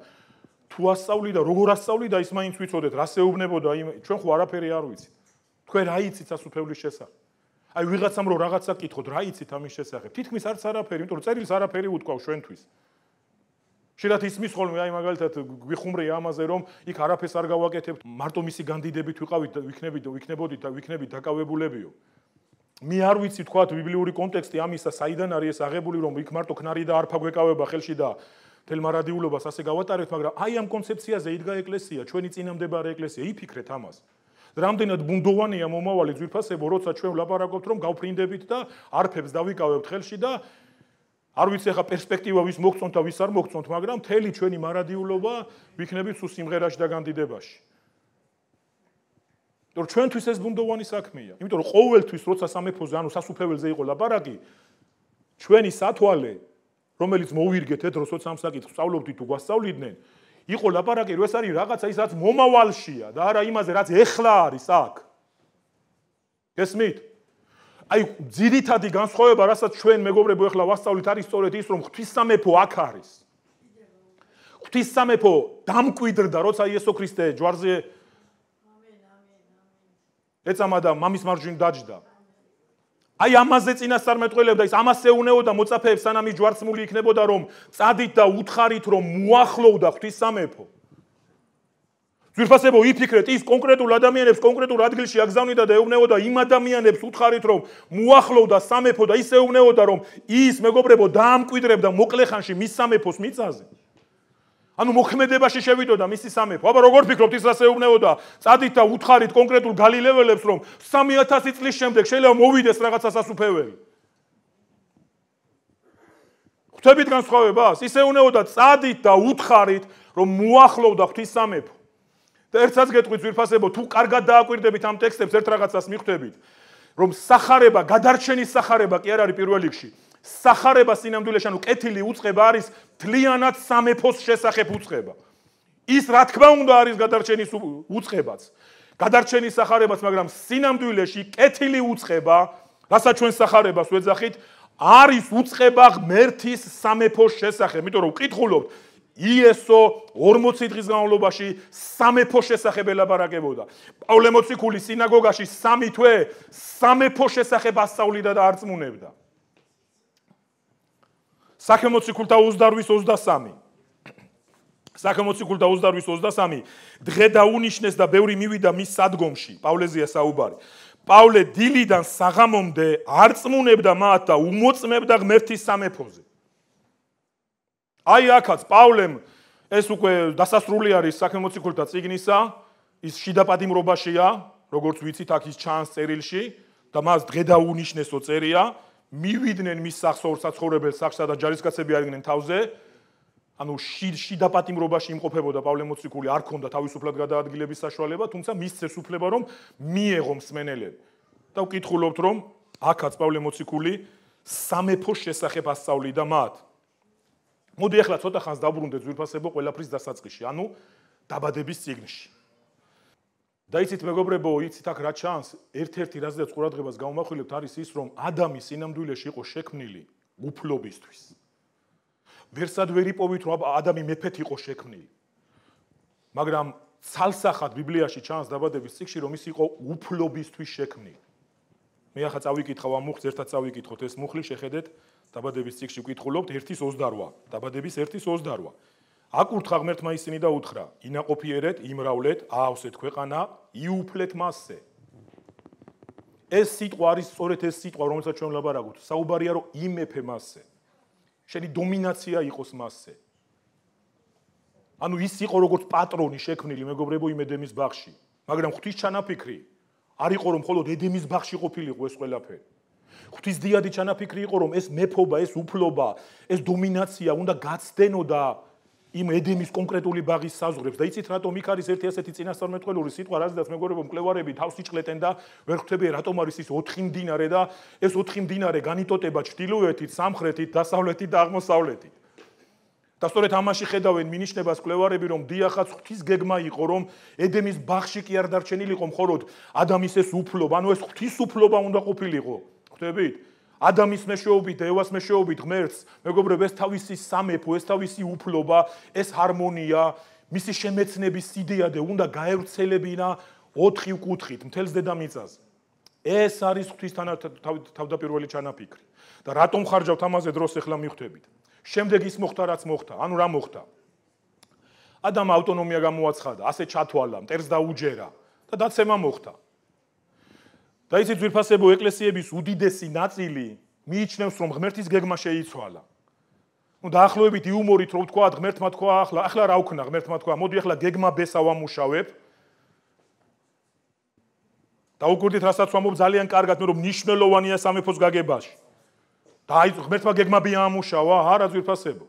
თუ ასწავლი და როგორ ასწავლი და ის მაინც ვიცოდეთ, რას ეუბნებოდა იმ ჩვენ ხო არაფერი არ ვიცით. თქვენ რა იცით სასუფევლის შესახებ? აი ვიღაცამ რო რაღაცა კითხოთ, რა იცით ამის შესახებ? თითქმის არც არაფერი, იმიტომ რომ წერილს არაფერი უთქვა ჩვენთვის. შეიძლება ისმის ხოლმე აი მაგალითად გვიხუმრი ამაზე რომ იქ არაფერს არ გავაკეთებ მარტო მისი განდიდებით ვიყავით ვიქნებით ვიქნებოდით და ვიქნებით დაკავებულებიო მე არ ვიცი თქვა ბიბლიური კონტექსტი ამისა საიდან არის ეს აღებული რომ იქ მარტო ქნარი და არფა გვეკავება ხელში და თელმარადიულობას ასე გავატარებთ მაგრამ აი ამ კონცეფციაზე იდგა ეკლესია ჩვენი წინამდებარე ეკლესია იფიქრეთ ამას რამდენად ბუნდოვანია მომავალი ძვირფასებო როცა ჩვენ ვლაპარაკობთ რომ გავფრინდებით და არფებს დავიკავებთ ხელში და არ ვიცი ახლა პერსპექტივა ვის მოგწონთ და ვის არ მოგწონთ, მაგრამ მთელი ჩვენი მარადიულობა ვიქნები თუ სიმღერაში და განდიდებაში. იმიტომ რომ ჩვენთვის ეს ბუნდოვანი საქმეა. იმიტომ რომ ყოველთვის როცა სამეფოზე ანუ სასუფეველზე იყო ლაპარაკი, ჩვენი სათვალე, რომელიც მოვირგეთ ე დროს როცა ამ საკითხს სწავლობდით თუ გვასწავლიდნენ, იყო ლაპარაკი, რომ ეს არის რაღაცა ის რაც მომავალშია და არა იმაზე რაც ეხლა არის აქ. გესმით? აი ძირითადი განსხვავება, რასაც ჩვენ მეგობრებო ახლა ვასწავლით, არის სწორედ ის, რომ ღვთისამეფო აქ არის. ღვთისამეფო დამკვიდრდა, როცა იესო ქრისტე ჯვარზე ეცამა და მამის მარჯვნივ დაჯდა. აი ამაზე წინასწარმეტყველებდა ის ამასე უნეოდა მოწაფეებს სანამ ის ჯვარცმული იქნებოდა რომ წადით და უთხარით რომ მოახლოვდა ღვთისამეფო. ძვირფასებო იფიქრეთ ის კონკრეტულ ადამიანებს კონკრეტულ ადგილში აგზავნიდა და ეუბნებოდა იმ ადამიანებს უთხარით რომ მოახლოვდა სამეფო და ისე ეუბნებოდა რომ ის მეგობრებო დაამკვიდრებდა მოკლეხანში მის სამეფოს მიწაზე ანუ მოხმედებაში შევიდოდა მისი სამეფო. აბა როგორ ფიქრობთ ის რას ეუბნებოდა? წადით და უთხარით კონკრეტულ გალილეველებს რომ 3000 წლის შემდეგ შეიძლება მოვიდეს რაღაცა სასუფეველი. ხვდებით განსხვავებას? ის ეუბნებოდა წადით და უთხარით რომ მოახლოვდა ღვთის სამეფო. და ერთსაც გეტყვით ძვირფასებო თუ კარგად დააკვირდებით ამ ტექსტებს ერთ რაღაცას მიხვდებით რომ сахарება გადარჩენის сахарება კი არ არის პირველ რიგში сахарება სინამდვილეში ანუ კეთილი უצება არის თლიანად სამეფოს შესახებ უצება ის რა თქმა უნდა არის გადარჩენის უצებაც გადარჩენის сахарებაც მაგრამ სინამდვილეში კეთილი უצება რასაც ჩვენ сахарებას ვეძახით არის უצება ღმერთის სამეფოს შესახებ იმიტომ რომ ვკითხულობთ იესო 40 დღის განმავლობაში სამეფო შესახებ ელაბარაკებოდა. პავლე მოციქული სინაგოგაში სამი თვე სამეფო შესახებ ასწავლიდა და არწმუნებდა. სახელმოციქულთა 28-ის 23 სახელმოციქულთა 28-ის 23 დღე დაუნიშნეს და ბევრი მივიდა მის სადგომში. პავლეზია საუბარი. პავლე დილიდან საღამომდე არწმუნებდა მათ და უმოწმებდა ღმერთის სამეფოზე. აი ახაც პავლემ ეს უკვე დასასრული არის საქმემოციქულთა ციგნისა ის შიდაპადიმრობაშია როგორც ვიცით აქ ის ჩანს წერილში და მას დღედაუნიშნესო წერია მივიდნენ მის სახსოვრ საცხოვრებელ სახსა და ჯარისკაცები არიგნენ თავზე ანუ შიდაპატიმრობაში იმყოფებოდა პავლე მოციქული არ ქონდა თავისუფლად გადაადგილების საშუალება თუმცა მისცეს უფლება რომ მიეღო მსმენელებ და ვკითხულობთ რომ აქაც პავლე მოციქული სამეფო შესახებ ასწავლიდა მათ მოდი ახლა ცოტა ხანს დაბრუნდეთ ზვირფასებო ყველაფრის დასაწყისში, ანუ დაბადების ციგნში. და იცით მეგობრებო, იცით აქ რა ჩანს? ერთ-ერთი რაზეც ყურადღებას გავმახვილებთ არის ის, რომ ადამი სინამდვილეში იყო შექმნილი უფლობისთვის. ვერსად ვერიპოვით, რომ ადამი მეფეთ იყო შექმნილი. მაგრამ ცალსახად ბიბლიაში ჩანს დაბადების ციგში, რომ ის იყო უფლობისთვის შექმნილი. მე ახლა წავიკითხავ ამ მუხს ერთად წავიკითხოთ ეს მუხლი შეხედეთ დაბადების ციკში ვკითხულობთ 1:28 დაბადების 1:28 აკურთხა ღმერთმა ისინი და უთხრა ინაყოფიერეთ იმრავლეთ აავსეთ ქვეყანა იუფლეთ მასზე ეს სიტყვა არის სწორედ ეს სიტყვა რომელსაც ჩვენ ლაბარაკობთ საუბარია რომ იმეფე მასზე შენი დომინაცია იყოს მასზე ანუ ის იყო როგორც პატრონი შექმნილი მეგობრებო იმედემის ბაღში მაგრამ ღვთის ჩანაფიქრი არ იყო რომ მხოლოდ ედემის ბაღში ყოფილიყო ეს ყველაფერი. ღვთის დიადი ჩანაფიქრი იყო რომ ეს მეფობა, ეს უფლობა, ეს დომინაცია უნდა გაცდენოდა იმ ედემის კონკრეტული ბაღის საზღურებს და იცით რატომ იქ არის ერთი ასეთი წინასწარმეტყველური სიტყვა, რაზედაც მეგობრებო მკლევარები თავს იჭლეტენ და ვერ ხვდები რატომ არის ის 4 მდინარე და ეს 4 მდინარე განიტოტება ჭდილოვეთით, სამხრეთით, დასავლეთით და აღმოსავლეთით. და სწორედ ამაში ხედავენ მინიშნებას კვლევარები რომ დიახაც ღვთის გეგმა იყო რომ ედემის ბაღში კი არ დარჩენილიყო მხოლოდ ადამის ეს უფლობა ანუ ეს ღვთის უფლობა უნდა ყოფილიყო ხვდებით ადამის მეშვეობით ევას მეშვეობით ღმერთს მეგობრებო ეს თავისი სამეფო ეს თავისი უფლობა ეს ჰარმონია მისი შემეცნების იდეა და უნდა გაერცელებინა ოთხი კუთხით მთელს დედამიწას ეს არის ღვთის თანა თავდაპირველი ჩანაფიქრი და რატომ ხარჯავთ ამაზე დროს ეხლა მიხვდებით შემდეგ ის მოხდა რაც მოხდა ანუ რა მოხდა ადამ ავტონომია გამოაცხადა ასე ჩათვალა მტერს დაუჯერა და დაცემა მოხდა და ისიც ძირფასებო ეკლესიების უდიდესი ნაწილი მიიჩნევს რომ ღმერთის გეგმა შეიცვალა ну დაახლოებით იუმორით რო ვთქვა ღმერთმა თქვა ახლა ახლა რა უქნა ღმერთმა თქვა მოდი ახლა გეგმა ბესა ვამუშავებ და უგურდით რასაც ვამბობ ძალიან კარგად მე რომ ნიშნელოვანია სამეფოს გაგებაში დაიწყო ღმერთმა გეგმები ამუშავა, არა ძვირფასებო.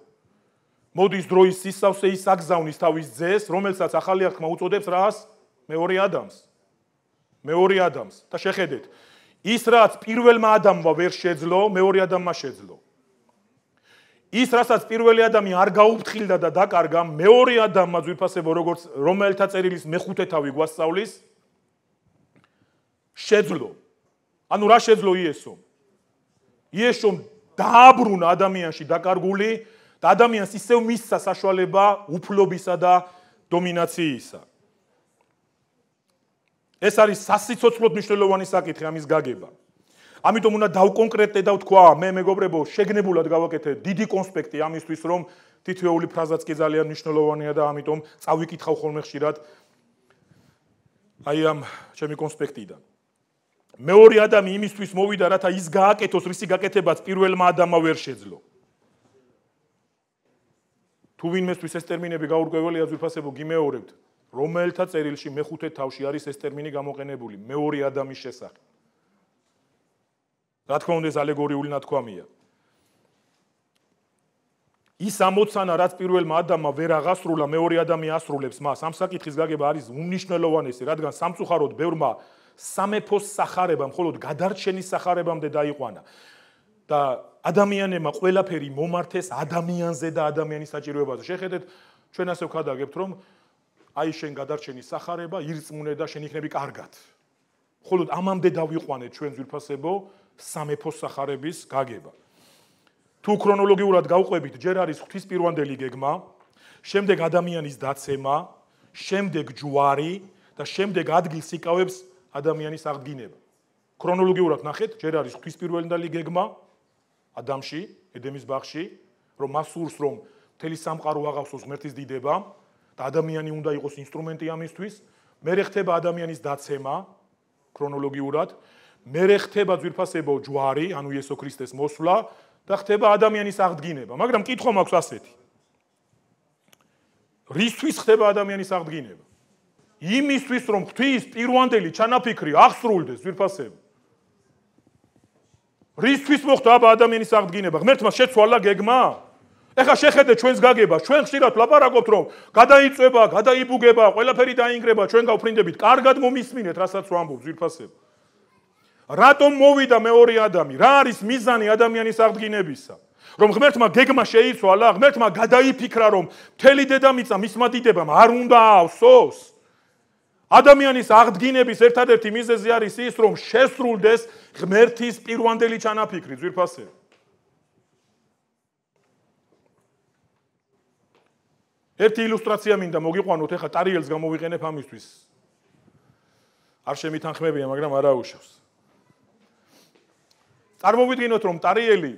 მოდის დროის ისავსე ის აგზავნის თავის ძეს, რომელსაც ახალი აღთქმა უწოდებს რას? მეორე ადამს. მეორე ადამს და შეხედეთ. ის რაც პირველმა ადამმა ვერ შეძლო, მეორე ადამმა შეძლო. ის რასაც პირველი ადამი არ გაუფრთხილდა და დაკარგა, მეორე ადამმა ძვირფასებო როგორც რომელთა წერილის მეხუთე თავი გვასწავლის შეძლო. ანუ რა შეძლო იესო? იესო დააბრუნა ადამიანში დაკარგული და ადამიანს ისევ მისცა საშუალება უფლობისა და დომინაციისა. ეს არის სასიცოცხლოდ მნიშვნელოვანი საკითხი ამის გაგება. ამიტომ უნდა დავკონკრეტდე და ვთქვა, მე მეგობრებო, შეგნებულად გავაკეთე დიდი კონსპექტი ამისთვის, რომ თითოეული ფრაზაც კი ძალიან მნიშვნელოვანია და ამიტომ წავიკითხავ ხოლმე ხშირად აი ამ ჩემი კონსპექტიდან. მეორე ადამი იმისთვის მოვიდა, რათა ის გააკეთოს, რისი გაკეთებაც პირველმა ადამიანმა ვერ შეძლო. თუ ვინმესთვის ეს ტერმინები გაურკვეველია, ძვირფასებო გიმეორებთ, რომელთა წერილში მეხუთე თავში არის ეს ტერმინი გამოყენებული, მეორე ადამიანის შესახებ. რა თქმა უნდა, ეს ალეგორიული ნათქვამია. ის ამოცანა, რაც პირველმა ადამიანმა ვერ აღასრულა, მეორე ადამიანი ასრულებს მას. ამ საკითხის გაგება არის უნიშნელოვანესი, რადგან სამწუხაროდ ბევრმა სამეფოს сахарება, მხოლოდ გადარჩენის сахарებამდე დაიყვანა. და ადამიანებმა ყველაფერი მომართეს ადამიანზე და ადამიანის საჭიროებაზე. შეხედეთ, ჩვენ ასე ვქადაგებთ, რომ აი შენ გადარჩენის сахарება, ირწმუნე და შენ იქნები კარგად. მხოლოდ ამამდე დავიყვანეთ ჩვენ ძვირფასებო სამეფოს сахарების გაგება. თუ ქრონოლოგიურად გავყვებით, ჯერ არის ღვთის პირვანდელი გეგმა, შემდეგ ადამიანის დაცემა, შემდეგ ჯვარი და შემდეგ ადგილს იკავებს ადამიანის აღდგინება. ქრონოლოგიურად ნახეთ, ჯერ არის ღვთის პირველდელი გეგმა ადამში, ედემის ბაღში, რომ მასურს რომ მთელი სამყარო აღავსოს ღმერთის დიდება და ადამიანი უნდა იყოს ინსტრუმენტი ამისთვის. მერე ხდება ადამიანის დაცემა ქრონოლოგიურად, მერე ხდება ძვირფასებო ჯვარი, ანუ იესო ქრისტეს მოსვლა და ხდება ადამიანის აღდგინება, მაგრამ კითხვა მაქვს ასეთი. რისთვის ხდება ადამიანის აღდგინება? იმისთვის რომ ღვთის პირვანდელი ჩანაფიქრი აღსრულდეს ვირფასები. რისთვის მოხდა აბა ადამიანის აღდგინება? ღმერთმა შეცვალა გეგმა? ეხა შეხედე ჩვენს გაგებას, ჩვენ ხშირად ვლაპარაკობთ რომ გადაიწובה, გადაიბუგება, ყველაფერი დაინგრება, ჩვენ გავფრინდებით, კარგად მომისმინეთ, რასაც ვამბობ ვირფასები. რატომ მოვიდა მეორე ადამი? რა არის მიზანი ადამიანის აღდგინებისა? რომ ღმერთმა გეგმა შეიცვალა, ღმერთმა გადაიფიქრა რომ მთელი დედამიწა მისმა დიდებამ არ უნდა ავსოს? ადამიანის აღდგინების ერთადერთი მიზეზი არის ის, რომ შესრულდეს ღმერთის პირვანდელი ჩანაფიქრი ძვირფასზე. ერთი ილუსტრაცია მინდა მოგიყვანოთ, ეხა ტარიელს გამოვიყენებ ამისთვის. არ შემითანხმებია, მაგრამ არაუშავს. წარმოვიდგინოთ, რომ ტარიელი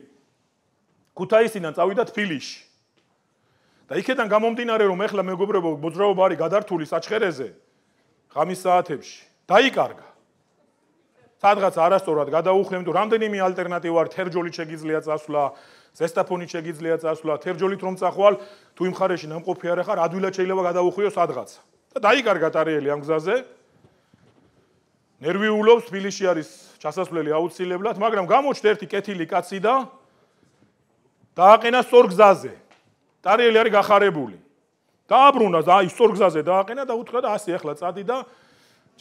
ქუთაისიდან წავიდა თბილისში. და იქიდან გამომდინარე, რომ ეხლა მეგობრებო, მოძრაობა არის გადართული საჩხერეზე. ღამის საათებში დაიკარგა. სადღაც არასწორად გადაუხრემ თუ რამდენიმე ალტერნატივა თერჯოლით შეიძლება წასვლა, ზესტაფონით შეიძლება წასვლა, თერჯოლით რომ წახვალ, თუ იმ ხარეში ნამყოფი არ ხარ, ადვილად შეიძლება გადაუხრიო სადღაც. და დაიკარგა ტარიელი ამ გზაზე. ნერვიულობს, თბილისში არის ჩასასვლელი აუცილებლად, მაგრამ გამოჩნდა ერთი კეთილი კაცი და დააყენა სწორ გზაზე. ტარიელი არის გახარებული. დააბრუნა და აი სტორგზაზე დააყენა და უთხრა და 100 ახლა წადი და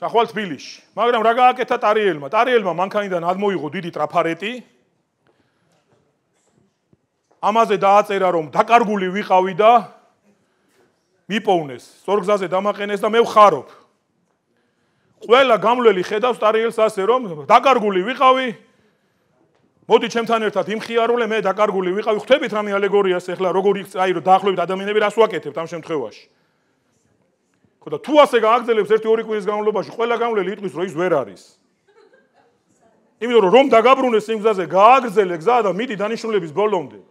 ჩახვალ თბილისში. მაგრამ რა გააკეთა ტარიელმა? ტარიელმა მანქანიდან ადმოიღო დიდი ტრაფარეტი. ამაზე დააწერა რომ დაკარგული ვიყავი და მიპოვნეს. სტორგზაზე დამაყენეს და მე ვხარობ. ყველა გამვლელი ხედავს ტარიელს ასე რომ დაკარგული ვიყავი მოდი ჩემთან ერთად იმხიარულე მე დაკარგული ვიყავი ხვდებით რამე ალეგორიას ეხლა როგორი აი რომ დაახლოებით ადამიანები რას ვაკეთებთ ამ შემთხვევაში ხო და თუ ასე გააგზელებს 1-2 კვირის განმავლობაში ყველა გამვლელი იტყვის რომ ის ვერ არის იმიტომ რომ რომ დაგაბრუნეს იმ გზაზე გააგზელე გზა და მიდი დანიშნულების ბოლომდე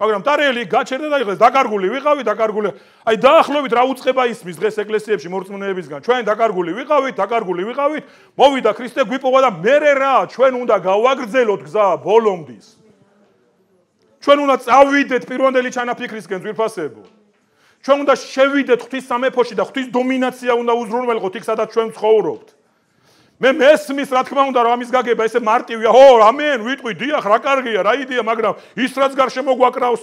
მაგრამ ტარელი გაჩერდა და იღეს დაკარგული ვიყავით დაკარგული აი დაახლოებით რა უწება ისმის დღეს ეკლესიებში მორწმუნეებისგან ჩვენ დაკარგული ვიყავით დაკარგული ვიყავით მოვიდა ქრისტე გვიპოვა და მერე რა ჩვენ უნდა გავაგრძელოთ გზა ბოლომდის ჩვენ უნდა წავიდეთ პირვანდელი ჩანაფიქრისკენ ძვირფასებო ჩვენ უნდა შევიდეთ ღვთის სამეფოში და ღვთის დომინაცია უნდა უზრუნველყოთ იქ სადაც ჩვენ ცხოვრობთ მე მესმის რა თქმა უნდა რომ ამის გაგება ესე მარტივია ჰო ამენ ვიტყვი დიახ რა კარგია რა იდეა მაგრამ ის რაც გარშემო გვაკრავს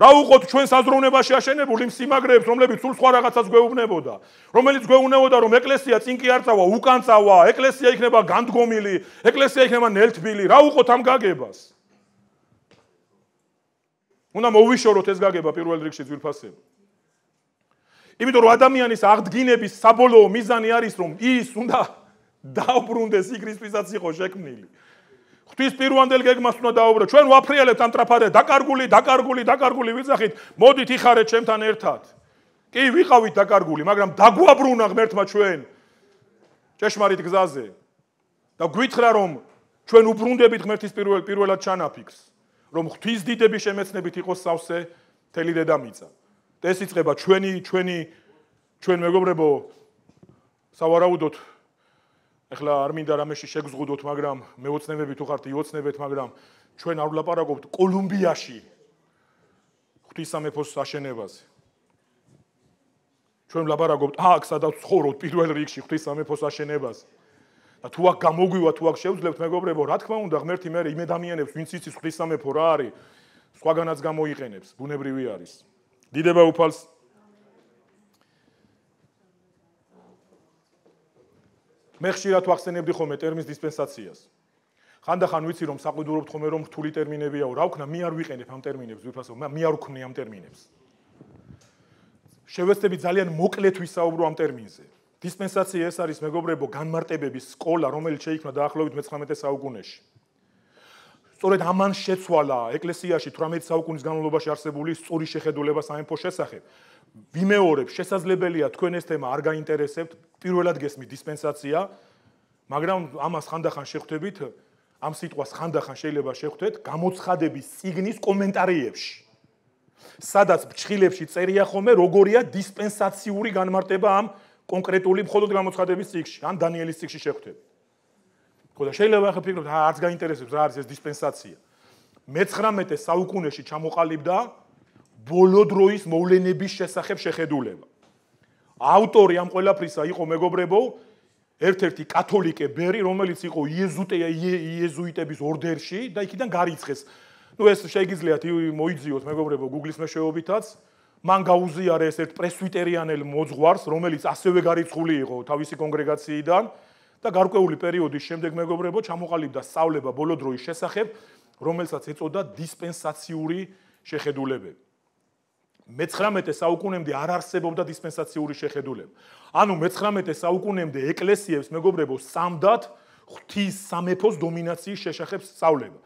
რა უყოთ ჩვენს აზროვნებაში აშენებულ იმ სიმაგრეებს რომლებიც სულ სხვა რაღაცას გვეუბნებოდა რომელიც გვეუბნებოდა რომ ეკლესია წინ კი არ წავა უკან წავა ეკლესია იქნება განდგომილი ეკლესია იქნება ნელთბილი რა უყოთ ამ გაგებას უნდა მოვიშოროთ ეს გაგება პირველ რიგში ძვირფასე იმიტომ რომ ადამიანის აღდგინების საბოლოო მიზანი არის რომ ის უნდა დაუბრუნდეს იგრისთვისაც იყო შექმნილი. ღვთის პირვანდელ გეგმას უნდა დაუბრუნდეს. ჩვენ ვაფრიელებთ ამ ტრაფარე დაკარგული, დაკარგული, დაკარგული ვიცახით. მოდით იხარეთ ჩემთან ერთად. კი, ვიყავით დაკარგული, მაგრამ დაგუაბრუნა ღმერთმა ჩვენ ჭეშმარიტ გზაზე. და გვითხრა რომ ჩვენ უბრუნდებით ღმერთის პირველ პირველად ჩანაფიქს, რომ ღვთის დიდები შემეცნებით იყოს სავსე თელი დედამიწა. და ეს იწება ჩვენი ჩვენი ჩვენ მეგობრებო სავარაუდოდ ეხლა არ მინდა რამეში შეგზღუდოთ, მაგრამ მეოცნებებით უხართ იოცნებეთ, მაგრამ ჩვენ არ ვლაპარაკობთ კოლუმბიაში ღვთისამეფოს აშენებაზე. ჩვენ ვლაპარაკობთ აქ, სადაც ვცხოვრობთ პირველ რიგში ღვთისამეფოს აშენებაზე. და თუ აქ გამოგვივა, თუ აქ შევძლებთ, მეგობრებო, რა თქმა უნდა, ღმერთი მე იმ ადამიანებს, ვინც იცის ღვთისამეფო რა არის, სხვაგანაც გამოიყენებს, ბუნებრივი არის. დიდება უფალს მე ხშირად თვახსენებდი ხოლმე ტერმინს დისპენსაციას. ხანდახან ვიცი რომ საყვიდურობთ ხოლმე რომ რთული ტერმინებიაო, რა ვქნა, მე არ ვიყენებ ამ ტერმინებს, ვიფასო, მე არ ვქმნი ამ ტერმინებს. შევესწები ძალიან მოკლედ ვისაუბრო ამ ტერმინზე. დისპენსაცია ეს არის მეგობრებო განმარტებების სკოლა, რომელიც შეიქმნა დაახლოებით 19 საუკუნეში. სწორედ ამან შეცვალა ეკლესიაში 18 საუკუნის განმავლობაში არსებული სწორი შეხედულება სამეფო შესახებ. ვიმეორებ, შესაძლებელია თქვენ ეს თემა არ გაინტერესებთ, პირველად გესმის დისპენსაცია, მაგრამ ამას ხანდახან შეხვდებით, ამ სიტყვას ხანდახან შეიძლება შეხვდეთ გამოცხადების სიგნის კომენტარიებში. სადაც ბჭხილებში წერია ხოლმე, როგორია დისპენსაციური განმარტება ამ კონკრეტული მხოლოდ გამოცხადების სიგში, ან დანიელის სიგში შეხვდებით. ხო და შეიძლება ახლა ფიქრობთ, არც გაინტერესებს რა არის ეს დისპენსაცია. მე-19 საუკუნეში ჩამოყალიბდა ბოლო დროის მოვლენების შესახებ შეხედულება. ავტორი ამ ყველაფრისა იყო მეგობრებო ერთ-ერთი კათოლიკე ბერი რომელიც იყო იეზუტე იეზუიტების ორდერში და იქიდან გარიცხეს ну ეს შეიძლება მოიძიოთ მეგობრებო გუგლის მეშვეობითაც მან გაუზიარა ეს ერთ პრესვიტერიანელ მოძღვარს რომელიც ასევე გარიცხული იყო თავისი კონგრეგაციიდან და გარკვეული პერიოდის შემდეგ მეგობრებო ჩამოყალიბდა სწავლება ბოლო დროის შესახებ რომელსაც ეწოდა დისპენსაციური შეხედულებები მე-19 საუკუნემდე არ არსებობდა დისპენსაციური შეხედულება. ანუ მე-19 საუკუნემდე ეკლესიებს მეგობრებო სამდათ ღვთის სამეფოს დომინაციის შეშახებს სწავლება.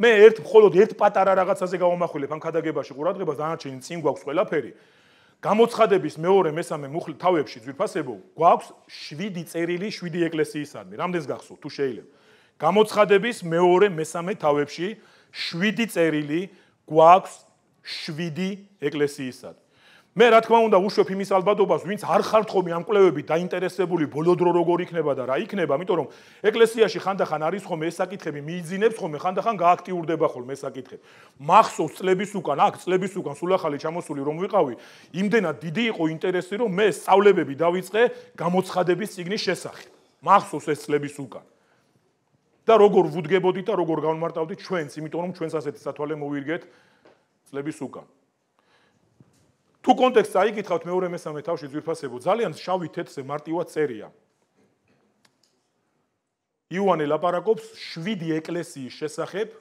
მე ერთ მხოლოდ ერთ პატარა რაღაცაზე გავამახვილებ ამ ქადაგებაში ყურადღებას დანარჩენი წინ გვაქვს ყველაფერი. გამოცხადების მეორე მესამე მუხლ თავებში ძვირფასებო გვაქვს 7 წერილი 7 ეკლესიისადმი. რამდენს გახსოვთ თუ შეიძლება? გამოცხადების მეორე მესამე თავებში 7 წერილი გვაქვს შვიდი ეკლესიისად. მე რა თქმა უნდა უშვებ იმის ალბათობას, ვინც არ ხართხომი ამ კლევებით დაინტერესებული ბოლოდრო როგორ იქნება და რა იქნება, იმიტომ რომ ეკლესიაში ხანდახან არის ხოლმე ეს საკითხები მიიძინებს ხოლმე, ხანდახან გააქტიურდება ხოლმე საკითხები. მახსოვს წლების უკან, აქ წლების უკან სულ ახალი ჩამოსული რომ ვიყავი, იმდენად დიდი იყო ინტერესი, რომ მე სწავლებები დავიწყე გამოცხადების წიგნის შესახებ. მახსოვს ეს წლების უკან. და როგორ ვუდგებოდით და როგორ გავმარტავდით ჩვენს, იმიტომ რომ ჩვენს ასეთი სათვალე მოვირგეთ, წლების უკან. თუ კონტექსტს აიგითხავთ მეორე მესამე თავში ძვირფასებო, ძალიან შავი თეთრზე მარტივად წერია. იოანე ლაპარაკობს 7 ეკლესიის შესახებ,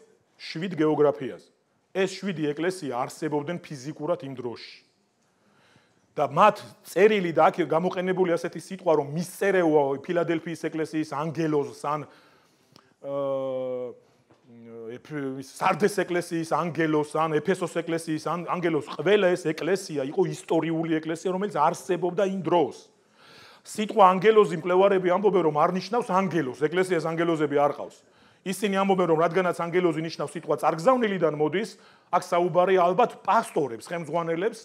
7 გეოგრაფიას. ეს 7 ეკლესია არსებობდნენ ფიზიკურად იმ დროში. და მათ წერილი და აქ გამოყენებული ასეთი სიტყვა რომ მისწერეო ფილადელფიის ეკლესიის ანგელოზს ან აა სარდეს ეკლესიის ანგელოს ან ეფესოს ეკლესიის ანგელოს ყველა ეს ეკლესია იყო ისტორიული ეკლესია რომელიც არსებობდა იმ დროს სიტყვა ანგელოზი მკვლევარები ამბობენ რომ არ ნიშნავს ანგელოს ეკლესიას ანგელოზები არ ყავს ისინი ამბობენ რომ რადგანაც ანგელოზი ნიშნავს სიტყვა წარგზავნილიდან მოდის აქ საუბარია ალბათ პასტორებს ხელმძღვანელებს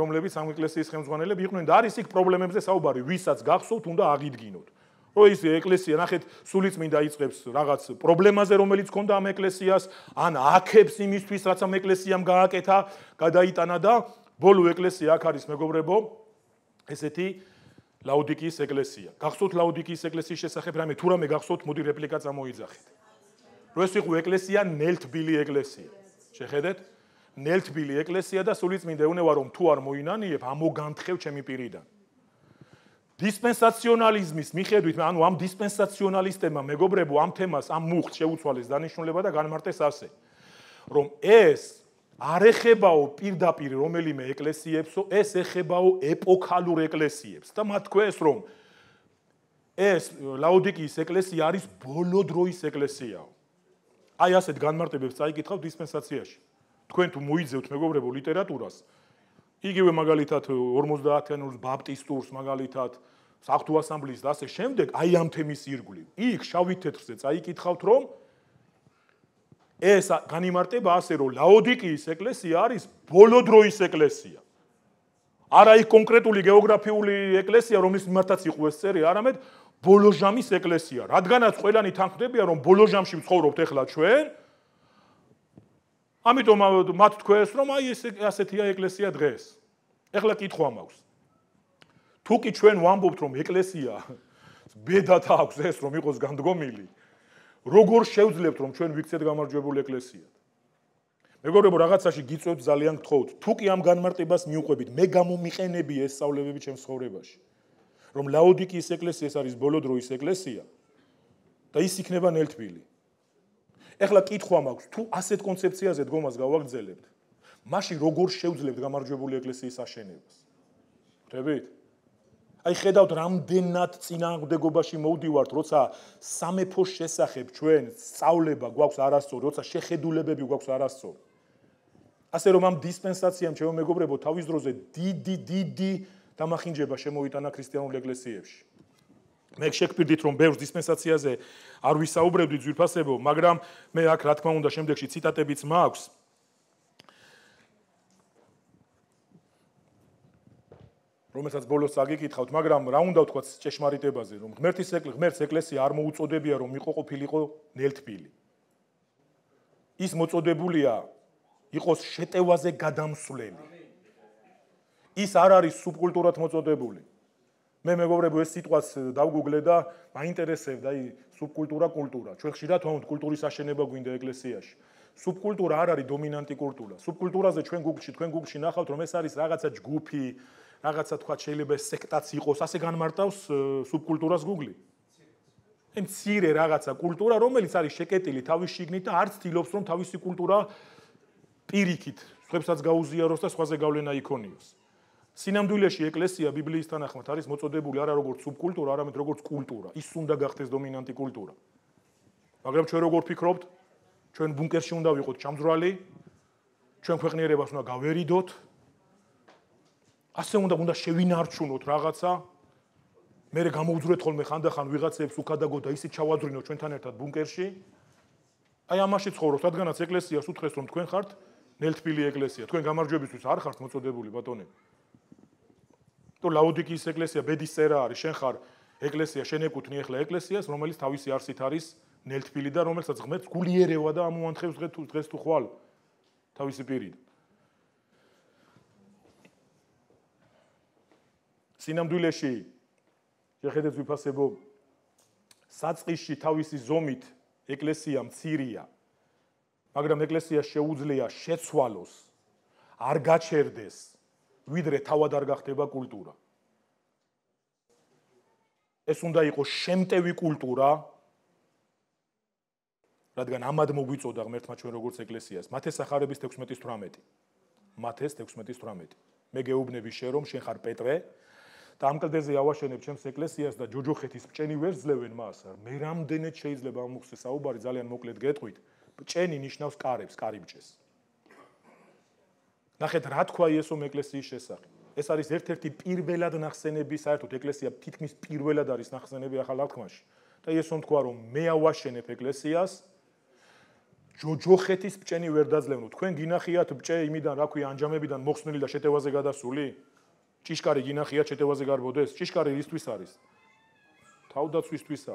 რომლებიც ამ ეკლესიის ხელმძღვანელები იყვნენ და არის იქ პრობლემებზე საუბარი ვისაც გახსოვთ უნდა აღიდგინოთ რომ ის ეკლესია ნახეთ სულიწმინდა იწყებს რაღაც პრობლემაზე რომელიც ჰქონდა ამ ეკლესიას ან აქებს იმისთვის რაც ამ ეკლესიამ გააკეთა გადაიტანა და ბოლო ეკლესია აქ არის მეგობრებო ესეთი ლაუდიკის ეკლესია გახსოვთ ლაუდიკის ეკლესიის შესახებ რამე თუ რამე გახსოვთ მოდი რეპლიკა წამოიძახეთ რომ ეს იყო ეკლესია ნელთბილი ეკლესია შეხედეთ ნელთბილი ეკლესია და სულიწმინდა ეუნევა რომ თუ არ მოინანიებ ამოგანთხევ ჩემი პირიდან დისპენსაციონალიზმის მიხედვით, ანუ ამ დისპენსაციონალისტებმა მეგობრებო ამ თემას ამ მუხს შეუცვალეს დანიშნულება და განმარტეს ასე, რომ ეს არ ეხებაო პირდაპირ რომელიმე ეკლესიებსო, ეს ეხებაო ეპოქალურ ეკლესიებს და მათქვეს რომ ეს ლაოდიკის ეკლესია არის ბოლო დროის ეკლესიაო. აი ასეთ განმარტებებს წაიკითხავ დისპენსაციაში. თქვენ თუ მოიძებთ მეგობრებო ლიტერატურას, იგივე მაგალითად 50-იანურ ბაპტისტურს მაგალითად საღთო ასამბლეის და ასე შემდეგ აი ამ თემის ირგვლივ. იქ შავი თეთრზე წაიკითხავთ რომ ეს განიმარტება ასე რომ ლაოდიკის ეკლესია არის ბოლოდროის ეკლესია. არა იქ კონკრეტული გეოგრაფიული ეკლესია რომის მართაც იყო ეს წერი, არამედ ბოლოჟამის ეკლესია. რადგანაც ყველანი თანხმდებიან რომ ბოლოჟამში ვცხოვრობთ ახლა ჩვენ, ამიტომ მათ თქვეს რომ აი ეს ასეთია ეკლესია დღეს. ეხლა კითხვა მაქვს. თუ კი ჩვენ ვამბობთ რომ ეკლესია ბედათა აქვს ეს რომ იყოს განდგომილი, როგორ შევძლებთ რომ ჩვენ ვიქცეთ გამარჯვებული ეკლესია? მეგობრებო, რაღაცაში გიწევთ ძალიან გთხოვთ. თუ კი ამ განმარტებას მიუყვებით, მე გამომიყენები ეს სწავლებები ჩემს ხოვრებაში, რომ ლაოდიკის ეკლესია ეს არის ბოლო დროის ეკლესია და ის იქნება ნელთბილი. ეხლა კითხვა მაქვს, თუ ასეთ კონცეფციაზე დგომას გავაგრძელებთ, მაშინ როგორ შევძლებთ გამარჯვებული ეკლესიის აშენებას? ხდებით? აი ხედავთ რამდენად წინააღმდეგობაში მოვდივართ, როცა სამეფოს შესახებ ჩვენ სწავლება გვაქვს არასწორი, როცა შეხედულებები გვაქვს არასწორი. ასე რომ ამ დისპენსაციამ შევმეგობრებო თავის დროზე დიდი დიდი დამახინჯება შემოიტანა ქრისტიანულ ეკლესიებში. მე შეგპირდით რომ ბევრს დისპენსაციაზე არ ვისაუბრებდი ძვირფასებო, მაგრამ მე აქ რა თქმა უნდა შემდეგში ციტატებიც მაქვს. რომელსაც ბოლოს წაგიკითხავთ, მაგრამ რა უნდა ვთქვა წეშმარიტებაზე, რომ ღმერთის ეკლე ღმერთს ეკლესია არ მოუწოდებია რომ იყო ყოფილიყო ნელთბილი. ის მოწოდებულია იყოს შეტევაზე გადამსვლელი. ის არ არის სუბკულტურად მოწოდებული. მე მეგობრებო ეს სიტყვას დავგუგლე და მაინტერესებდა აი სუბკულტურა კულტურა ჩვენ ხშირად ვამბობთ კულტურის აღშენება გვინდა ეკლესიაში სუბკულტურა არ არის დომინანტი კულტურა სუბკულტურაზე ჩვენ გუგლში თქვენ გუგლში ნახავთ რომ ეს არის რაღაცა ჯგუფი რაღაცა თქვა შეიძლება სექტაც იყოს ასე განმარტავს სუბკულტურას გუგლი ემ ცირე რაღაცა კულტურა რომელიც არის შეკეტილი თავის შიგნით და არ ცდილობს რომ თავისი კულტურა პირიქით სხვებსაც გაუზიაროს და სხვაზე გავლენა იქონიოს სინამდვილეში ეკლესია ბიბლიის თანახმად არის მოწოდებული არა როგორც სუბკულტურა, არამედ როგორც კულტურა. ის უნდა გახდეს დომინანტი კულტურა. მაგრამ ჩვენ როგორ ფიქრობთ? ჩვენ ბუნკერში უნდა ვიყოთ ჩამძრალი. ჩვენ ქვეყნიერებას უნდა გავერიდოთ. ასე უნდა უნდა შევინარჩუნოთ რაღაცა. მე გამოუძვრეთ ხოლმე ხანდახან ვიღაცებს უკადაგო და ისე ჩავაძვრინოთ ჩვენთან ერთად ბუნკერში. აი ამაში ცხოვრობთ, რადგანაც ეკლესიას უთხრეს რომ თქვენ ხართ ნელთბილი ეკლესია. თქვენ გამარჯვებისთვის არ ხართ მოწოდებული ბატონები. რომ ლაუდიკის ეკლესია ბედის წერა არის, შენ ხარ ეკლესია, შენ ეკუთნი ახლა ეკლესიას, რომელიც თავისი არსით არის ნელთფილი და რომელსაც ღმერთს გულიერევა და ამოანთხევს დღე თუ დღეს თუ ხვალ თავისი პირით. სინამდვილეში შეხედეთ ვიფასებო საწყისში თავისი ზომით ეკლესია მცირია მაგრამ ეკლესია შეუძლია შეცვალოს არ გაჩერდეს ვიდრე თავად არ გახდება კულტურა. ეს უნდა იყოს შემტევი კულტურა. რადგან ამად მოგვიწოდა ღმერთმა ჩვენ როგორც ეკლესიას, მათეს სახარების 16:18. მათეს 16:18. მე გეუბნები შენ რომ შენ ხარ პეტრე და ამ კლდეზე ავაშენებ ჩემს ეკლესიას და ჯოჯოხეთის წენი ვერ ძლევენ მას. მე რამდენიც შეიძლება ამ მხსე საუბარი ძალიან მოკლედ გეტყვით. წენი ნიშნავს კარებს, კარიბჭეს. ნახეთ რა თქვა იესომ ეკლესიის შესახებ ეს არის ერთ-ერთი პირველად ნახსენები საერთოდ ეკლესია თითქმის პირველად არის ნახსენები ახალ აღთქმაში და იესომ თქვა რომ მე ავაშენებ ეკლესიას ჯოჯოხეთის ბჭენი ვერ დაძლევნო თქვენ გინახიათ ბჭე იმიდან რა ქვია ანჯამებიდან მოხსნილი და შეტევაზე გადასული ჭიშკარი გინახიათ შეტევაზე გარბოდეს ჭიშკარი რისთვის არის თავდაცვისთვისა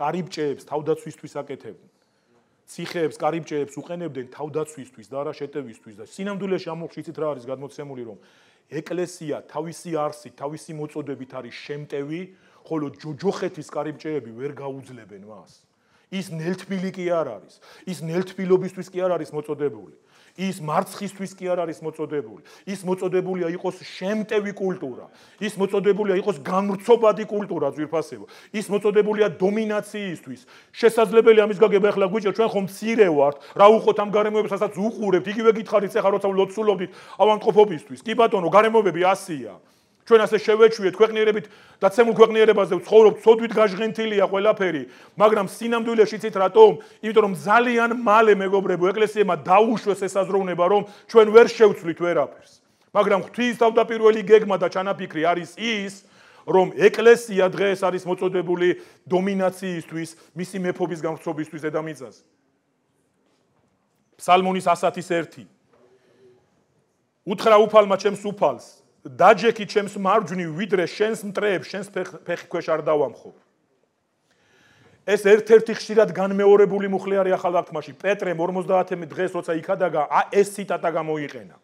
კარიბჭეებს თავდაცვისთვის აკეთებენ ციხეებს, კარიბჭეებს უყენებდნენ თავდაცვისთვის და არა შეტევისთვის და სინამდვილეში ამოხშიცით რა არის გადმოცემული რომ ეკლესია თავისი არსი, თავისი მოწოდებით არის შემტევი, ხოლო ჯოჯოხეთის კარიბჭეები ვერ გაუძლებენ მას. ის ნელთმილი კი არ არის. ის ნელთმილობისთვის კი არ არის მოწოდებული. ის მარცხისთვის კი არ არის მოწოდებული. ის მოწოდებულია იყოს შემტევი კულტურა. ის მოწოდებულია იყოს განმრცობადი კულტურა ძვირფასებო. ის მოწოდებულია დომინაციისთვის. შესაძლებელი ამის გაგება ახლა გვიჭირ ჩვენ ხომ ცირე ვართ, რა უყოთ ამ გარემოებასაც უყურებთ. იგივე გითხარით ეხა როცა ლოცულობდით ავანტყოფობისთვის. კი ბატონო, გარემოებები 100-ია. ჩვენ ასე შევეჩვიეთ ქვეყნიერებით და ცემულ ქვეყნიერებაზე ვცხოვრობთ, სოდვით გაჟღენთილია ყველაფერი, მაგრამ სინამდვილეში ცით რატომ? იმიტომ რომ ძალიან მალე მეგობრებო ეკლესიებმა დაუშვეს ესაზროვნება, რომ ჩვენ ვერ შევცვლით ვერაფერს. მაგრამ ღვთის თავდაპირველი გეგმა და ჩანაფიქრი არის ის, რომ ეკლესია დღეს არის მოწოდებული დომინაციისთვის, მისი მეფობის განხორციელებისთვის ედამიძას. ფსალმონის 101 უთხრა უფალმა ჩემს უფალს დაჯექი ჩემს მარჯვნი ვიდრე შენს მტრეებს შენს ფეხი ქვეშ არ დავამხო ეს ერთ-ერთი ხშირად განმეორებული მუხლი არის ახალ აღთქმაში პეტრემ 50-მე დღეს როცა იქადაგა ეს ციტატა გამოიყენა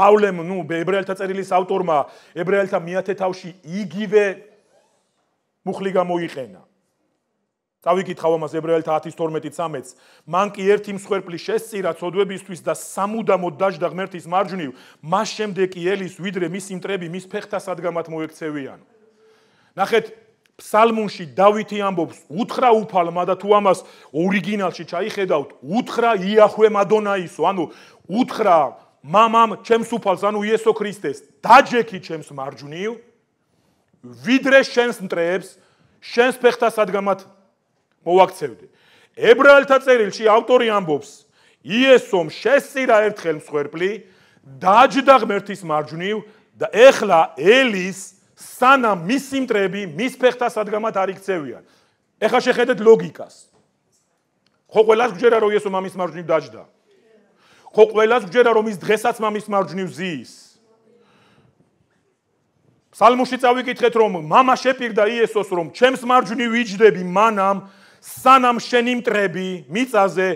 პავლემ ნუ ებრაელთა წერილის ავტორმა ებრაელთა მეათე თავში იგივე მუხლი გამოიყენა წავიკითხავ ამას ებრაელთა 10:12-13-ს. მან კი ერთი მსხვერპლი შესწირა წოდვებისთვის და სამუდამოდ დაждდა ღმერთის მარჯვნივ, მას შემდეგ კი ელის ვიდრე მის იმტრები მის ფეხთა სადგამათ მოექცევიან. ნახეთ ფსალმუნში დავითი ამბობს: "უთხრა უფალმა და თუ ამას ორიგინალში ჩაიხედავთ, უთხრა იაჰვე მადონაისო, ანუ უთხრა მამამ ჩემს უფალს, ანუ იესო ქრისტეს, დაჯექი ჩემს მარჯვნივ, ვიდრე შენს მტრებს, შენს ფეხთა სადგამათ მოვაქცევდი. ებრაელთა წერილში ავტორი ამბობს: იესომ შესწირა ერთხელ მსხვერპლი, დაჯდა ღმერთის მარჯვნივ და ეხლა ელის სანამ მისი მტრები მის ფეხთა სადგამად არ იქცევიან. ეხლა შეხედეთ ლოგიკას. ხო ყველას გჯერა რომ იესო მამის მარჯვნივ დაჯდა? ხო ყველას გჯერა რომ ის დღესაც მამის მარჯვნივ ზის? სალმუში წავიკითხეთ რომ მამა შეპირდა იესოს რომ ჩემს მარჯვნივ იჯდები მანამ სანამ შენი მტრები მიწაზე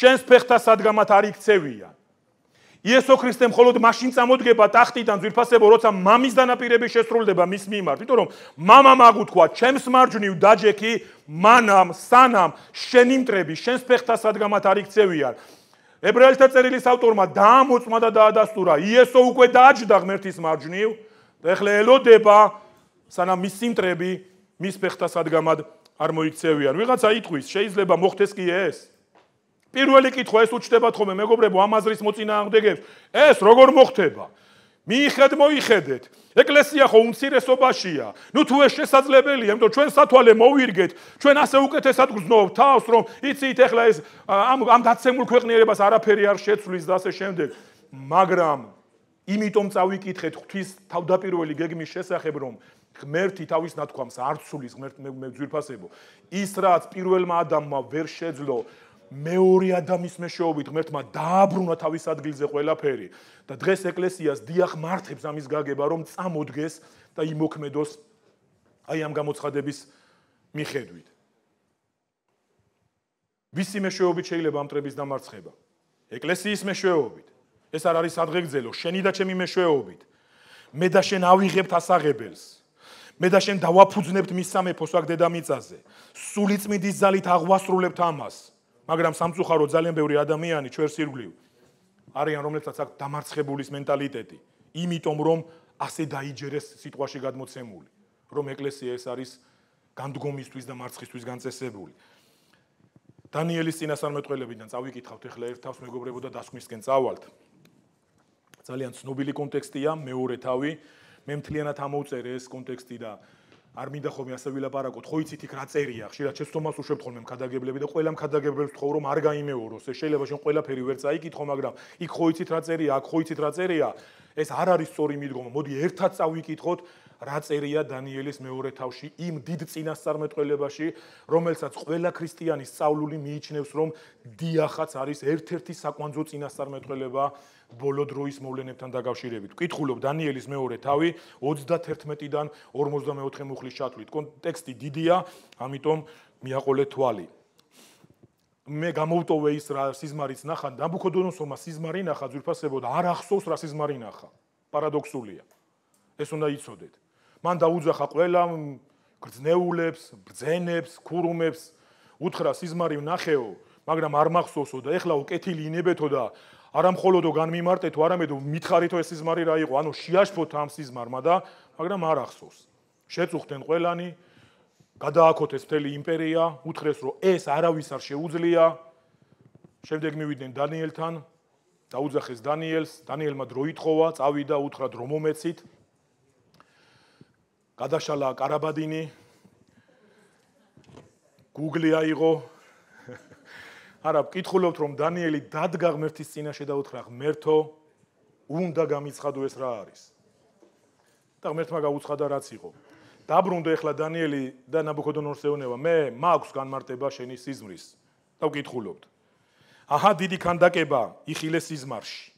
შენს ფეხთა სადგამათ არ იქცევია. იესო ქრისტე მხოლოდ მაშინ წამოდგება ტახტიდან ძვირფასებო, როცა მამის დანაპირები შესრულდება მის მიმართ, იმიტომ რომ мама მაგუთქვა, ჩემს მარჯვნივ დაჯექი მანამ, სანამ შენი მტრები შენს ფეხთა სადგამათ არ იქცევია. ებრაელთა წერილის ავტორმა დაამოწმა და დაადასტურა, იესო უკვე დააჯდა ღმერთის მარჯვნივ და ახლა ელოდება სანამ მის სიმტრები მის ფეხთა სადგამად არ იქცევია. არ მოიქცევიან. ვიღაცა იტყვის, შეიძლება მოხდეს კი ეს. პირველი კითხვა ეს უჩდებათ ხოლმე მეგობრებო ამაზრის მოწინააღმდეგებს. ეს როგორ მოხდება? მიიხედ მოიხედეთ. ეკლესია ხო უმცირესობაშია. ნუ თუ ეს შესაძლებელია, ამიტომ ჩვენ სათვალე მოვირგეთ. ჩვენ ასე უკეთესად გძნობთ თავს, რომ იცით ეხლა ეს ამ ამ დაცემულ ქვეყნიერებას არაფერი არ შეცვლის და ასე შემდეგ. მაგრამ იმიტომ წავიკითხეთ ღვთის თავდაპირველი გეგმის შესახებ, რომ ღმერთი თავის ნათქვამს არ ცulis ღმერთ მე მე ძვირფასებო ის რაც პირველმა ადამმა ვერ შეძლო მეორე ადამიანის მეშვეობით ღმერთმა დააბრუნა თავის ადგილზე ყველაფერი და დღეს ეკლესიას დიახ მართებს ამის გაგება რომ წამოდგეს და იმოქმედოს აი ამ გამოცხადების მიხედვით ვისი მეშვეობით შეიძლება ამ წრების დამარცხება ეკლესიის მეშვეობით ეს არ არის ადღეგძელო შენი და ჩემი მეშვეობით მე და შენ ავიღებთ ასაღებელს მე და შენ დავაფუძნებთ მის სამეფოს აქ დედამიწაზე. სული წმინდის ძალით აღვასრულებთ ამას. მაგრამ სამწუხარო ძალიან ბევრი ადამიანი ჩვენს ირგვლივ არიან, რომლებსაც აქვს დამარცხებულის მენტალიტეტი, იმიტომ რომ ასე დაიჯერეს სიტყვაში გადმოცემული, რომ ეკლესია ეს არის განდგომისთვის და მარცხისთვის განწესებული. დანიელის წინასწარმეტყველებიდან წავიკითხავთ ახლა ერთ თავს მეგობრებო და დასკვნისკენ წავალთ. ძალიან ცნობილი კონტექსტია მეორე თავი მე მთლიანად ამოვწერე ეს კონტექსტი და არ მინდა ხომ ასე ვილაპარაკოთ, ხო იცით იქ რა წერია, ხშირად შეცდომას უშვებთ ხოლმე მქადაგებლები და ყველა მქადაგებელს თქო რომ არ გაიმეოროს, ეს შეიძლება შენ ყველაფერი ვერ წაიკითხო, მაგრამ იქ ხო იცით რა წერია, აქ ხო იცით რა წერია, ეს არ არის სწორი მიდგომა, მოდი ერთად წავიკითხოთ რა წერია დანიელის მეორე თავში იმ დიდ წინასწარმეტყველებაში, რომელსაც ყველა ქრისტიანი სწავლული მიიჩნევს, რომ დიახაც არის ერთ-ერთი საკვანძო წინასწარმეტყველება ბოლო დროის მოვლენებთან დაკავშირებით. კითხულობ დანიელის მეორე თავი 31-დან 44 მუხლის ჩათვლით. კონტექსტი დიდია, ამიტომ მიაყოლე თვალი. მე გამოვტოვე ის რა სიზმარიც ნახა, დაბუქოდონოსმა სიზმარი ნახა, ძვირფასებოდ არ ახსოვს რა სიზმარი ნახა. პარადოქსულია. ეს უნდა იცოდეთ. მან დაუძახა ყველა გრძნეულებს, ბრძენებს, ქურუმებს, უთხრა სიზმარიო ნახეო, მაგრამ არ მახსოვსო და ეხლა უკეთილი ინებეთო და არამხოლოდო განმიმარტეთო, არამედ მითხარითო ეს სიზმარი რა იყო, ანუ შეაშფოთ ამ სიზმარმა და მაგრამ არ ახსოვს. შეწუხდნენ ყველანი, გადააქოთ ეს მთელი იმპერია, უთხრეს რომ ეს არავის არ შეუძლია. შემდეგ მივიდნენ დანიელთან, დაუძახეს დანიელს, დანიელმა დროითხოვა, წავიდა უთხრა დრომომეცით, გადაშალა караბადინი გუგლი აიღო არა ვკითხულობთ რომ დანიელი დადგა ღმერთის წინაშე და უთხრა ღმერთო უნდა გამიცხადო ეს რა არის და ღმერთმა გაუცხადა რაც იყო დაბრუნდა ეხლა დანიელი და ნაბუქოდონოსს ეუნება მე მაქვს განმარტება შენი სიზმრის და ვკითხულობთ აჰა დიდი ქანდაკება იხილეს სიზმარში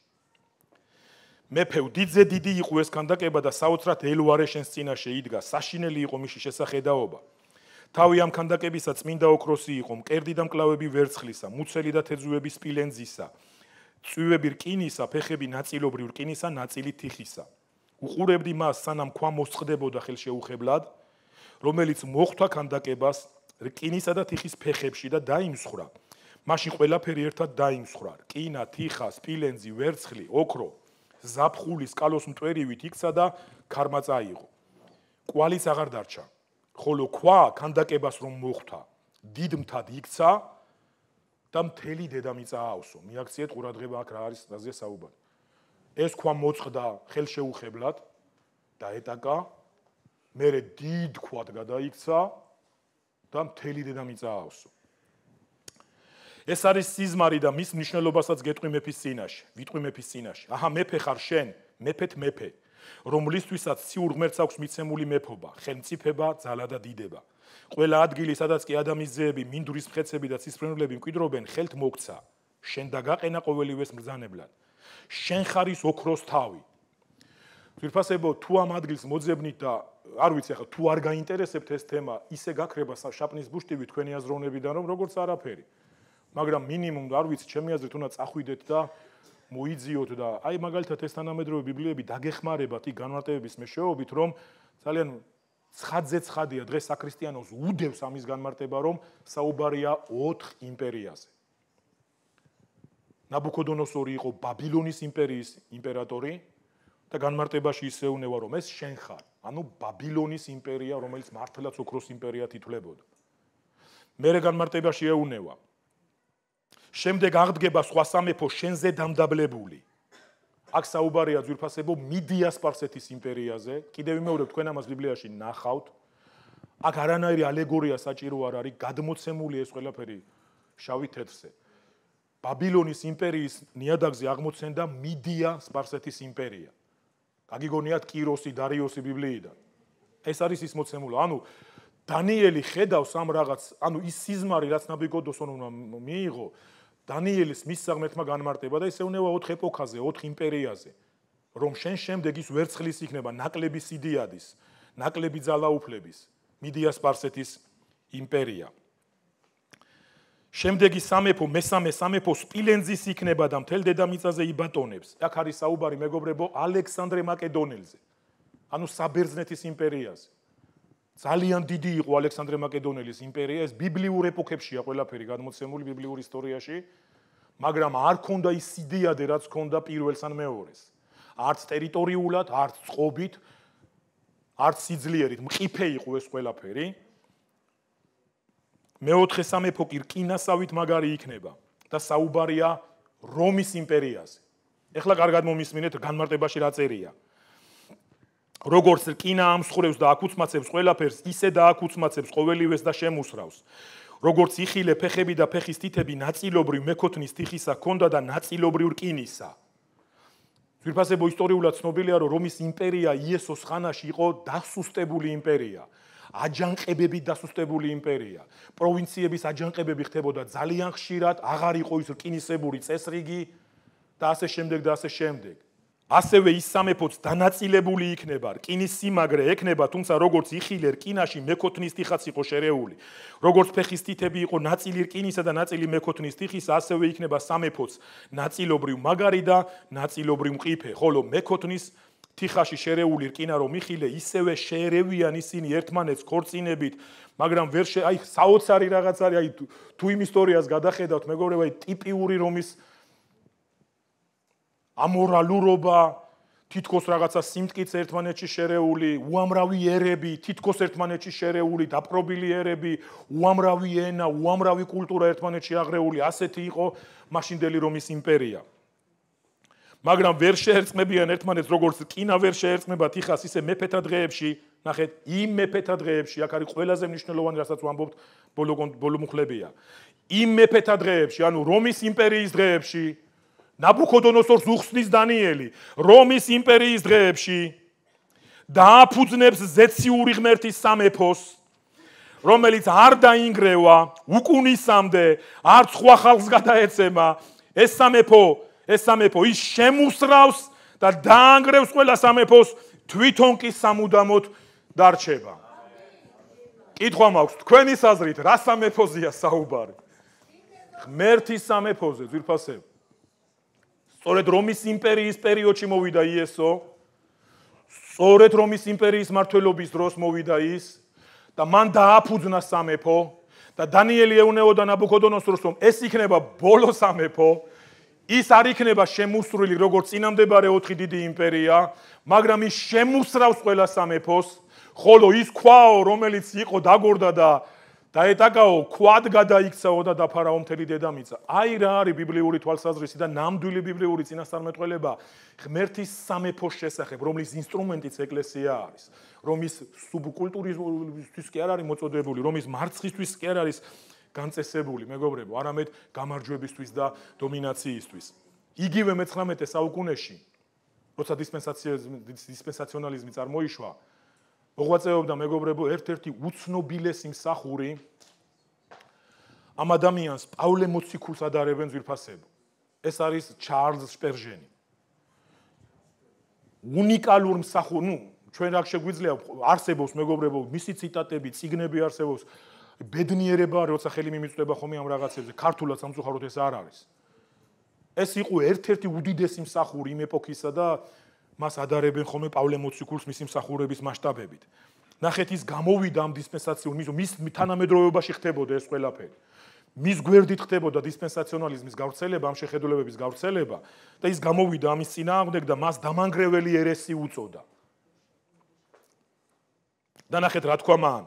მეფე უდიძე დიდი იყო ეს კანდაკება და საოცრად ელვარე შენს წინაშე იდგა საშინელი იყო მისი შესახედაობა თავი ამ კანდაკებისა წმინდა ოქროსი იყო მკერდი და მკლავები ვერცხლისა მუცელი და თეძუები სპილენძისა წვივები რკინისა ფეხები ნაწილობრივ რკინისა ნაწილი თიხისა უყურებდი მას სანამ ქვა მოსწდებოდა ხელშეუხებლად რომელიც მოხვდა კანდაკებას რკინისა და თიხის ფეხებში და დაიმსხვრა მაშინ ყველაფერი ერთად დაიმსხვრა რკინა თიხა სპილენძი ვერცხლი ოქრო ზაფხულის კალოს მტვერივით იქცა და ქარმაწა იყო. კვალიც აღარ დარჩა. ხოლო ქვა ქანდაკებას რომ მოხვდა, დიდ მთად იქცა და მთელი დედამიწა აავსო. მიაქციეთ ყურადღება აქ რა არის რაზეა საუბარი. ეს ქვა მოწყდა ხელშეუხებლად და ეტაკა მერე დიდ ქვად გადაიქცა და მთელი დედამიწა აავსო. ეს არის სიზმარი და მის მნიშვნელობასაც გეტყვი მეფის წინაშე, ვიტყვი მეფის წინაშე. აჰა, მეფე ხარ შენ, მეფეთ მეფე, რომლისთვისაც ციურ ღმერთს აქვს მიცემული მეფობა, ხელმწიფება, ძალა და დიდება. ყველა ადგილი, სადაც კი ადამიანის ძეები, მინდვრის მხეცები და ცისფრენულები მკვიდრობენ, ხელთ მოგცა, შენ დაგაყენა ყოველივეს მბრძანებლად. შენ ხარ ის ოქროს თავი. ვირფასებო, თუ ამ ადგილს მოძებნით და არ ვიცი ახლა თუ არ გაინტერესებთ ეს თემა, ისე გაქრება საშაპნის ბუშტივი თქვენი აზროვნებიდან, რომ როგორც არაფერი. მაგრამ მინიმუმ არ ვიცი ჩემი აზრით უნდა წახვიდეთ და მოიძიოთ და აი მაგალითად ეს თანამედროვე ბიბლიები დაგეხმარებათ იქ განმარტებების მეშვეობით რომ ძალიან ცხადზე ცხადია დღეს საქრისტიანოს უდევს ამის განმარტება რომ საუბარია 4 იმპერიაზე ნაბუქოდონოსორი იყო ბაბილონის იმპერიის იმპერატორი და განმარტებაში ისეუნება რომ ეს შენხარ ანუ ბაბილონის იმპერია რომელიც მართლაც ოქროს იმპერია თითლებოდა მეორე განმარტებაში ეუნება შემდეგ აღდგება სხვა სამეფო შენზე დამდაბლებული. აქ საუბარია ძვირფასებო მიდია სპარსეთის იმპერიაზე. კიდევ ვიმეორებ თქვენ ამას ბიბლიაში ნახავთ. აქ არანაირი ალეგორია საჭირო არ არის, გადმოცემული ეს ყველაფერი შავი თეთრზე. ბაბილონის იმპერიის ნიადაგზე აღმოცენდა მიდია სპარსეთის იმპერია. გაგიგონიათ კიროსი, დარიოსი ბიბლიიდან. ეს არის ის მოცემულო. ანუ დანიელი ხედავს ამ რაღაც, ანუ ის სიზმარი რაც ნაბიგოდოსონმა მიიღო, დანიელის მის საღმერთმა განმარტება და ესე უნევა 4 ეპოქაზე, 4 იმპერიაზე, რომ შენ შემდეგ ის ვერცხლის იქნება ნაკლები სიდიადის, ნაკლები ძალაუფლების, მიდია სპარსეთის იმპერია. შემდეგი სამეფო, მესამე სამეფო სპილენძის იქნება და მთელ დედამიწაზე იბატონებს. აქ არის საუბარი მეგობრებო ალექსანდრე მაკედონელზე. ანუ საბერძნეთის იმპერიაზე. ძალიან დიდი იყო ალექსანდრე მაკედონელის იმპერია ეს ბიბლიურ ეპოქებშია ყველაფერი გადმოცემული ბიბლიურ ისტორიაში მაგრამ არ ქონდა ის სიდიადე რაც ქონდა პირველს ან მეორეს არც ტერიტორიულად არც წყობით არც სიძლიერით მყიფე იყო ეს ყველაფერი მეოთხე სამეფო კი რკინასავით მაგარი იქნება და საუბარია რომის იმპერიაზე ეხლა კარგად მომისმინეთ განმარტებაში რა წერია როგორც რკინა ამსხურებს და აკუცმაცებს ყველაფერს, ისე დააკუცმაცებს ყოველივეს და შემუსრავს. როგორც იხილე ფეხები და ფეხის თითები ნაწილობრივ მეკოთნის თიხისა კონდა და ნაწილობრივ რკინისა. ძირფასებო ისტორიულად ცნობილია, რომ რომის იმპერია იესოს ხანაში იყო დასუსტებული იმპერია. აჯანყებები დასუსტებული იმპერია. პროვინციების აჯანყებები ხდებოდა ძალიან ხშირად, აღარ იყო ის რკინისებური წესრიგი და ასე შემდეგ და ასე შემდეგ. ასევე ის სამეფოც დანაწილებული იქნება, რკინის სიმაგრე ექნება, თუმცა როგორც იხილე რკინაში მეკოთნის თიხაც იყო შერეული, როგორც ფეხის თითები იყო ნაწილი რკინისა და ნაწილი მეკოთნის თიხის, ასევე იქნება სამეფოც ნაწილობრივ მაგარი და ნაწილობრივ მყიფე, ხოლო მეკოთნის თიხაში შერეული რკინა რომ იხილე, ისევე შერევიან ისინი ერთმანეთს ქორწინებით, მაგრამ ვერ შე აი საოცარი რაღაც არის, აი თუ იმ ისტორიას გადახედავთ, მეგობრებო, აი ტიპიური რომის ამორალურობა თითქოს რაღაცა სიმტკიც ერთმანეთში შერეული, უამრავი ერები, თითქოს ერთმანეთში შერეული, დაპრობილი ერები, უამრავი ენა, უამრავი კულტურა ერთმანეთში აღრეული, ასეთი იყო მაშინდელი რომის იმპერია. მაგრამ ვერ შეერწმებიან ერთმანეთს, როგორც კინა ვერ შეერწმება თიხას ისე მეფეთა დღეებში, ნახეთ, იმ მეფეთა დღეებში, აქ არის ყველაზე მნიშვნელოვანი, რასაც ვამბობთ, ბოლო ბოლომუხლებია. იმ მეფეთა დღეებში, ანუ რომის იმპერიის დღეებში, ნაბუქოდონოსორს უხსნის დანიელი რომის იმპერიის დღეებში დააფუძნებს ზეციური ღმერთის სამეფოს რომელიც არ დაინგრევა უკუნისამდე არც ხვა ხალხს გადაეცემა ეს სამეფო ეს სამეფო ის შემუსრავს და დაანგრევს ყველა სამეფოს თვითონ კი სამუდამოდ დარჩება კითხვა მაქვს თქვენი საზრით რა სამეფოზია საუბარი ღმერთის სამეფოზე ძირფასები სწორედ რომის იმპერიის პერიოდში მოვიდა იესო. სწორედ რომის იმპერიის მართლობის დროს მოვიდა ის და მან დააფუძნა სამეფო და დანიელი ეუნეოდა ნაბუქოდონოსორს რომ ეს იქნება ბოლო სამეფო. ის არ იქნება შემოსრული როგორც წინამდებარე 4 დიდი იმპერია, მაგრამ ის შემოსრავს ყველა სამეფოს, ხოლო ის ქვაო რომელიც იყო დაგორდა და და ეტაკაო ქواد გადაიქცაო და დაფარაო მთელი დედამიწა. აი რა არის ბიბლიური თვალსაზრისი და ნამდვილი ბიბლიური წინასწარმეტყველება ღმერთის სამეფოს შესახებ, რომლის ინსტრუმენტიც ეკლესია არის, რომის სუბკულტურისთვის კი არ არის მოწოდებული, რომის მარცხისთვის კი არ არის განწესებული, მეგობრებო, არამედ გამარჯვებისთვის და დომინაციისთვის. იგივე მე-19 საუკუნეში, როცა დისპენსაციონალიზმი წარმოიშვა, მოღვაწეობდა მეგობრებო ერთ-ერთი უცნობილესი მსახური ამ ადამიანს პავლე მოციქულს ადარებენ ძვირფასებო ეს არის ჩარლზ სპერჟენი უნიკალურ მსახურ ნუ ჩვენ რა შეგვიძლია არსებობს მეგობრებო მისი ციტატები ციგნები არსებობს ბედნიერება როცა ხელი მიმიწვდება ხომ ამ რაღაცებზე ქართულად სამწუხაროდ ეს არ არის ეს იყო ერთ-ერთი უდიდესი მსახური იმ ეპოქისა და მას ადარებენ ხოლმე პავლე მოციქულს მისი მსახურების მასშტაბებით. ნახეთ ის გამოვიდა ამ დისპენსაციონ მის მის თანამედროვეობაში ხდებოდა ეს ყველაფერი. მის გვერდით ხდებოდა დისპენსაციონალიზმის გავრცელება, ამ შეხედულებების გავრცელება და ის გამოვიდა ამის წინააღმდეგ და მას დამანგრეველი ერესი უწოდა. და ნახეთ რა თქვა მან.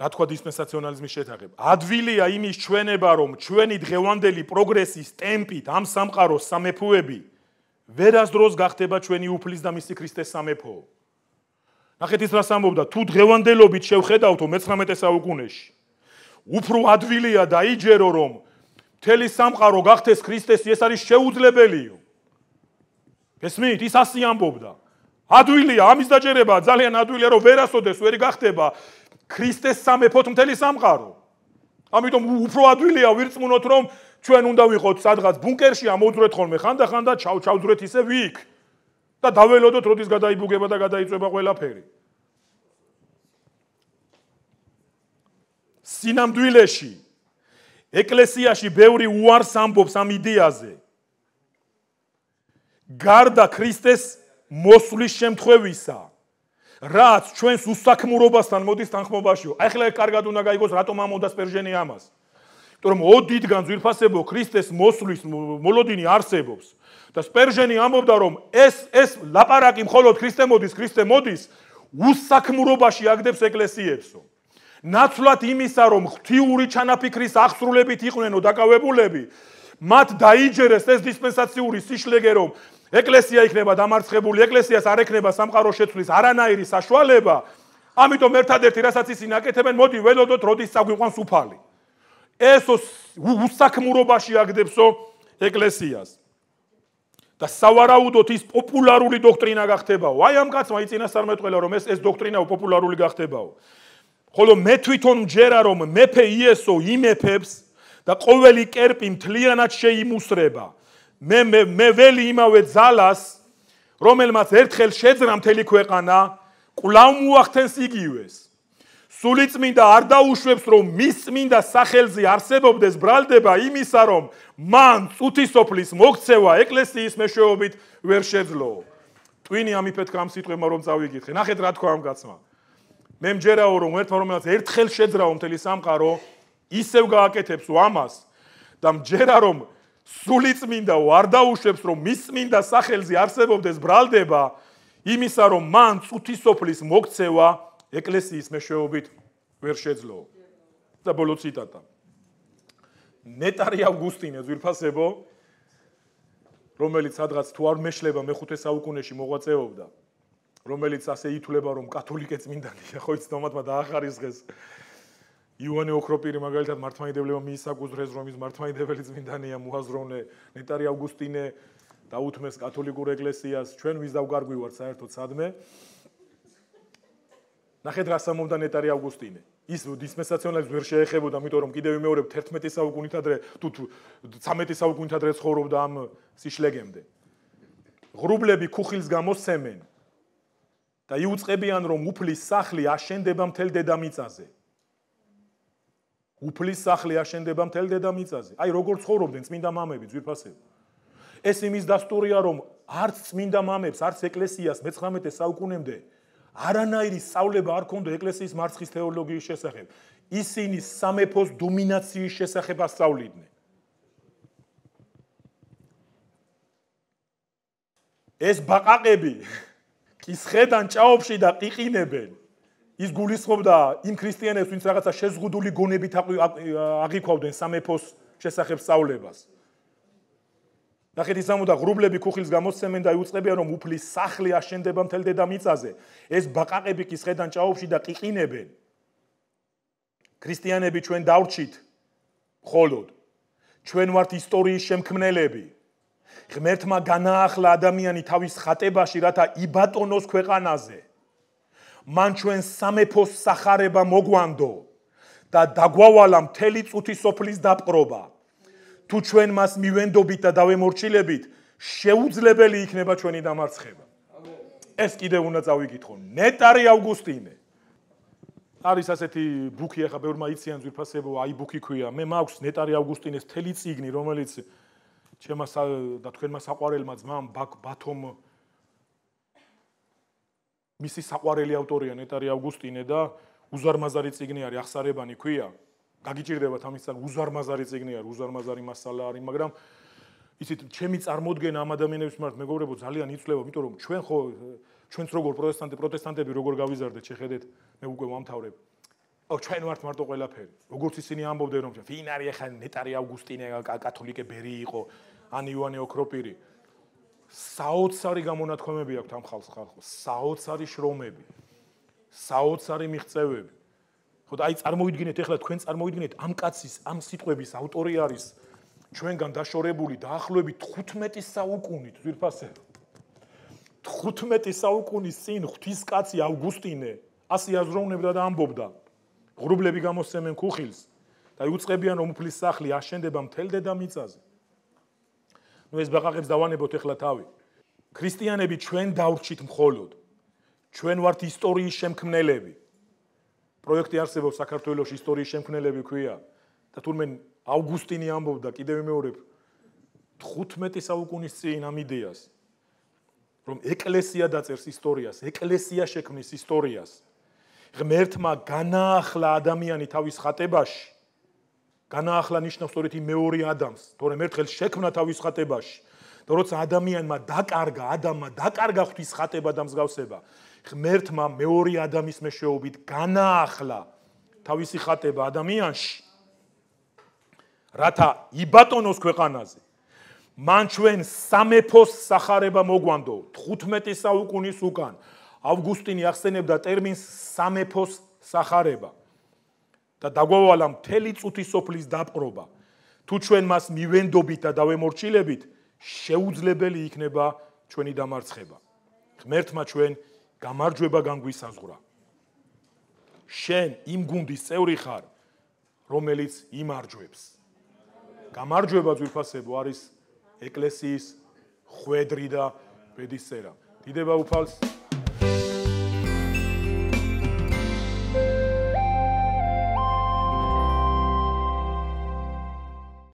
რა თქვა დისპენსაციონალიზმის შეთანხმება? ადვილია იმის ჩვენება, რომ ჩვენი დღევანდელი პროგრესის ტემპით ამ სამყაროს სამეფოები ვერასდროს გახდება ჩვენი უფლის და მისი ქრისტეს სამეფო. ნახეთ ის რა ამბობდა, თუ დღევანდელობით შევხედავთო მე-19 საუკუნეში, უფრო ადვილია დაიჯერო, რომ მთელი სამყარო გახდეს ქრისტეს, ეს არის შეუძლებელიო. გესმით? ის ასე ამბობდა. ადვილია ამის დაჯერება, ძალიან ადვილია, რომ ვერასოდეს ვერ გახდება ქრისტეს სამეფოთ მთელი სამყარო. ამიტომ უფრო ადვილია ვირწმუნოთ რომ ჩვენ უნდა ვიყოთ სადღაც ბუნკერში ამოძრეთ ხოლმე ხანდახან და ჩავჩავძრეთ ისე ვიქ და დაველოდოთ როდის გადაიბუგება და გადაიწובה ყველაფერი. სინამდვილეში ეკლესიაში ბევრი უარს ამბობს ამ იდეაზე. გარდა ქრისტეს მოსვლის შემთხვევისა რაც ჩვენს უსაქმურობასთან მოდის თანხმობაშიო. აი ხლა ეს კარგად უნდა გაიგოს, რატომ ამოდას პერჟენი ამას. იმიტომ რომ ოდითგან ძირფასებო ქრისტეს მოსვლის მოლოდინი არსებობს და სპერჟენი ამბობდა რომ ეს ეს ლაპარაკი მხოლოდ ქრისტე მოდის, ქრისტე მოდის უსაქმურობაში აგდებს ეკლესიებსო. ნაცვლად იმისა რომ ღთიური ჩანაფიქრის აღსრულებით იყვნენო დაკავებულები მათ დაიჯერეს ეს დისპენსაციური სიშლეგე რომ ეკლესია იქნება დამარცხებული, ეკლესიას არ ექნება სამყარო შეცვლის არანაირი საშუალება. ამიტომ ერთადერთი რასაც ისინი აკეთებენ, მოდი ველოდოთ როდის წაგვიყვანს უფალი. ესო უსაქმურობაში აგდებსო ეკლესიას. და სავარაუდოდ ის პოპულარული დოქტრინა გახდებაო. აი ამ კაცმა იწინასწარმეტყველა რომ ეს ეს დოქტრინა პოპულარული გახდებაო. ხოლო მე თვითონ მჯერა რომ მეფე იესო იმეფებს და ყოველი კერპი მთლიანად შეიმუსრება. მე მე მე ველი იმავე ძალას რომელმაც ერთხელ შეძრა მთელი ქვეყანა კვლავ მოახთენს იგივეს სული წმინდა არ დაუშვებს რომ მის წმინდა სახელზე არსებობდეს ბრალდება იმისა რომ მან წუთისოფლის მოქცევა ეკლესიის მეშვეობით ვერ შეძლო ტვინი ამიფეთქა ამ სიტყვებმა რომ წავიგითხე ნახეთ რა თქვა ამ კაცმა მე მჯერაო რომ ერთ რომელმაც ერთხელ შეძრაო მთელი სამყარო ისევ გააკეთებს ამას და მჯერა რომ სული წმინდა ვარ დაუშვებს რომ მის წმინდა სახელზე არსებობდეს ბრალდება იმისა რომ მან წუთისოფლის მოქცევა ეკლესიის მეშვეობით ვერ შეძლო და ბოლო ციტატა ნეტარი ავგუსტინე ძვირფასებო რომელიც სადღაც თუ არ მეშლება მეხუთე საუკუნეში მოღვაწეობდა რომელიც ასე ითვლება რომ კათოლიკე წმინდანია ხო იცით თომათმა დაახარისხეს იოანე ოქროპირი მაგალითად მართმადიდებლებმა მიისაკუთრეს რომ ის მართმადიდებელი წმინდანია მოაზროვნე ნეტარი ავგუსტინე დაუთმეს კათოლიკურ ეკლესიას ჩვენ ვის დავგარგვივართ საერთოდ სადმე ნახეთ რა სამომდა ნეტარი ავგუსტინე ის დისპენსაციონალს ვერ შეეხებოდა ამიტომ რომ კიდევ ვიმეორებ 11 საუკუნით ადრე თუ 13 საუკუნით ადრე ცხოვრობდა ამ სიშლეგემდე ღრუბლები ქუხილს გამოსცემენ და იუწებიან რომ უფლის სახლი აშენდება მთელ დედამიწაზე უფლის სახლი აშენდება მთელ დედამიწაზე. აი როგორ ცხოვრობენ წმინდა მამები ძვირფასები. ეს იმის დასტურია რომ არც წმინდა მამებს, არც ეკლესიას 19-ე საუკუნემდე არანაირი სწავლება არ ქონდა ეკლესიის მარცხის თეოლოგიის შესახებ. ისინი სამეფოს დომინაციის შესახებ ასწავლიდნენ. ეს ბაყაყები კისხედან ჭაობში და ყიყინებენ. ის გულისხმობდა იმ ქრისტიანებს, ვინც რაღაცა შეზღუდული გონებით აღიქვავდნენ სამეფოს შესახებ სწავლებას. ნახეთ ის ამოდა ღრუბლები ქუხილს გამოსცემენ და იუწყებიან რომ უფლის სახლი აშენდება მთელ დედამიწაზე. ეს ბაყაყები კი შედან ჭაობში და ყიყინებენ. ქრისტიანები ჩვენ დავრჩით ხოლოდ. ჩვენ ვართ ისტორიის შემქმნელები. ღმერთმა განაახლა ადამიანი თავის ხატებაში, რათა იბატონოს ქვეყანაზე. მან ჩვენ სამეფოს сахарება მოგვანდო და დაგვავალა მთელი წუთი სოფლის დაპყრობა თუ ჩვენ მას მივენდობით და დავემორჩილებით შეუძლებელი იქნება ჩვენი დამარცხება ეს კიდე უნდა წავიკითხო ნეტარი ავგუსტინე არის ასეთი ბუქი ახლა ბევრი მაიციან ძვირფასებო აი ბუქი ქვია მე მაქვს ნეტარი ავგუსტინეს მთელი წიგნი რომელიც ჩემმა და თქვენმა საყვარელმა ძმამ ბათომ მისი საყვარელი ავტორია ნეტარი ავგუსტინე და უზარმაზარი ციგნი არის ახსარებანი ქვია გაგიჭირდებათ ამის და უზარმაზარი ციგნი არის უზარმაზარი მასალა არის მაგრამ ისეთ ჩემი წარმოდგენა ამ ადამიანების მართ მეგობრებო ძალიან იწლება იმიტომ რომ ჩვენ ხო ჩვენც როგორ პროტესტანტები პროტესტანტები როგორ გავიზარდეთ შეხედეთ მე უკვე მომთავრებ აუ ჩვენ ვართ მარტო ყველაფერი როგორც ისინი ამბობდნენ რომ ვინ არის ახლა ნეტარი ავგუსტინე კათოლიკე ბერი იყო ან იოანე ოქროპირი საოცარი გამონათქვამები აქვს ამ ხალხს ხალხო საოცარი შრომები საოცარი მიღწევები ხო და აი წარმოვიდგინეთ ახლა თქვენ წარმოვიდგინეთ ამ კაცის ამ სიტყვების ავტორი არის ჩვენგან დაშორებული დაახლოებით 15 საუკუნით ძირფასე 15 საუკუნის წინ ღვთის კაცი ავგუსტინე ასე აზროვნებდა და ამბობდა ღრუბლები გამოსცემენ ქუხილს და იუწებიან რომ უფლის სახლი აშენდება მთელ დედამიწაზე ნუ ეს ბაღაღებს დავანებოთ ახლა თავი. ქრისტიანები ჩვენ დავრჩით მხოლოდ. ჩვენ ვართ ისტორიის შემქმნელები. პროექტი არსებობს საქართველოს ისტორიის შემქმნელები ქვია და თურმე ავგუსტინი ამბობდა კიდევ მეორებ 15 საუკუნის წინ ამ იდეას რომ ეკლესია დაწერს ისტორიას, ეკლესია შექმნის ისტორიას. ღმერთმა განაახლა ადამიანი თავის ხატებაში განაახლა ნიშნავს თორეთი მეორე ადამს, თორემ ერთხელ შექმნა თავის ხატებაში. და როცა ადამიანმა დაკარგა, ადამმა დაკარგა ღვთის ხატება და მსგავსება, ღმერთმა მეორე ადამის მეშვეობით განაახლა თავისი ხატება ადამიანში. რათა იბატონოს ქვეყანაზე მან ჩვენ სამეფოს сахарება მოგვანდო 15 საუკუნის უკან ავგუსტინი ახსენებდა ტერმინს სამეფოს сахарება და დაგვავალა მთელი წუთი სოფლის დაპყრობა. თუ ჩვენ მას მივენდობით და დავემორჩილებით, შეუძლებელი იქნება ჩვენი დამარცხება. ღმერთმა ჩვენ გამარჯვება განგვისაზღვრა. შენ იმ გუნდის წევრი ხარ, რომელიც იმარჯვებს. გამარჯვება ძვირფასებო არის ეკლესიის ხვედრი და ბედისწერა. დიდება უფალს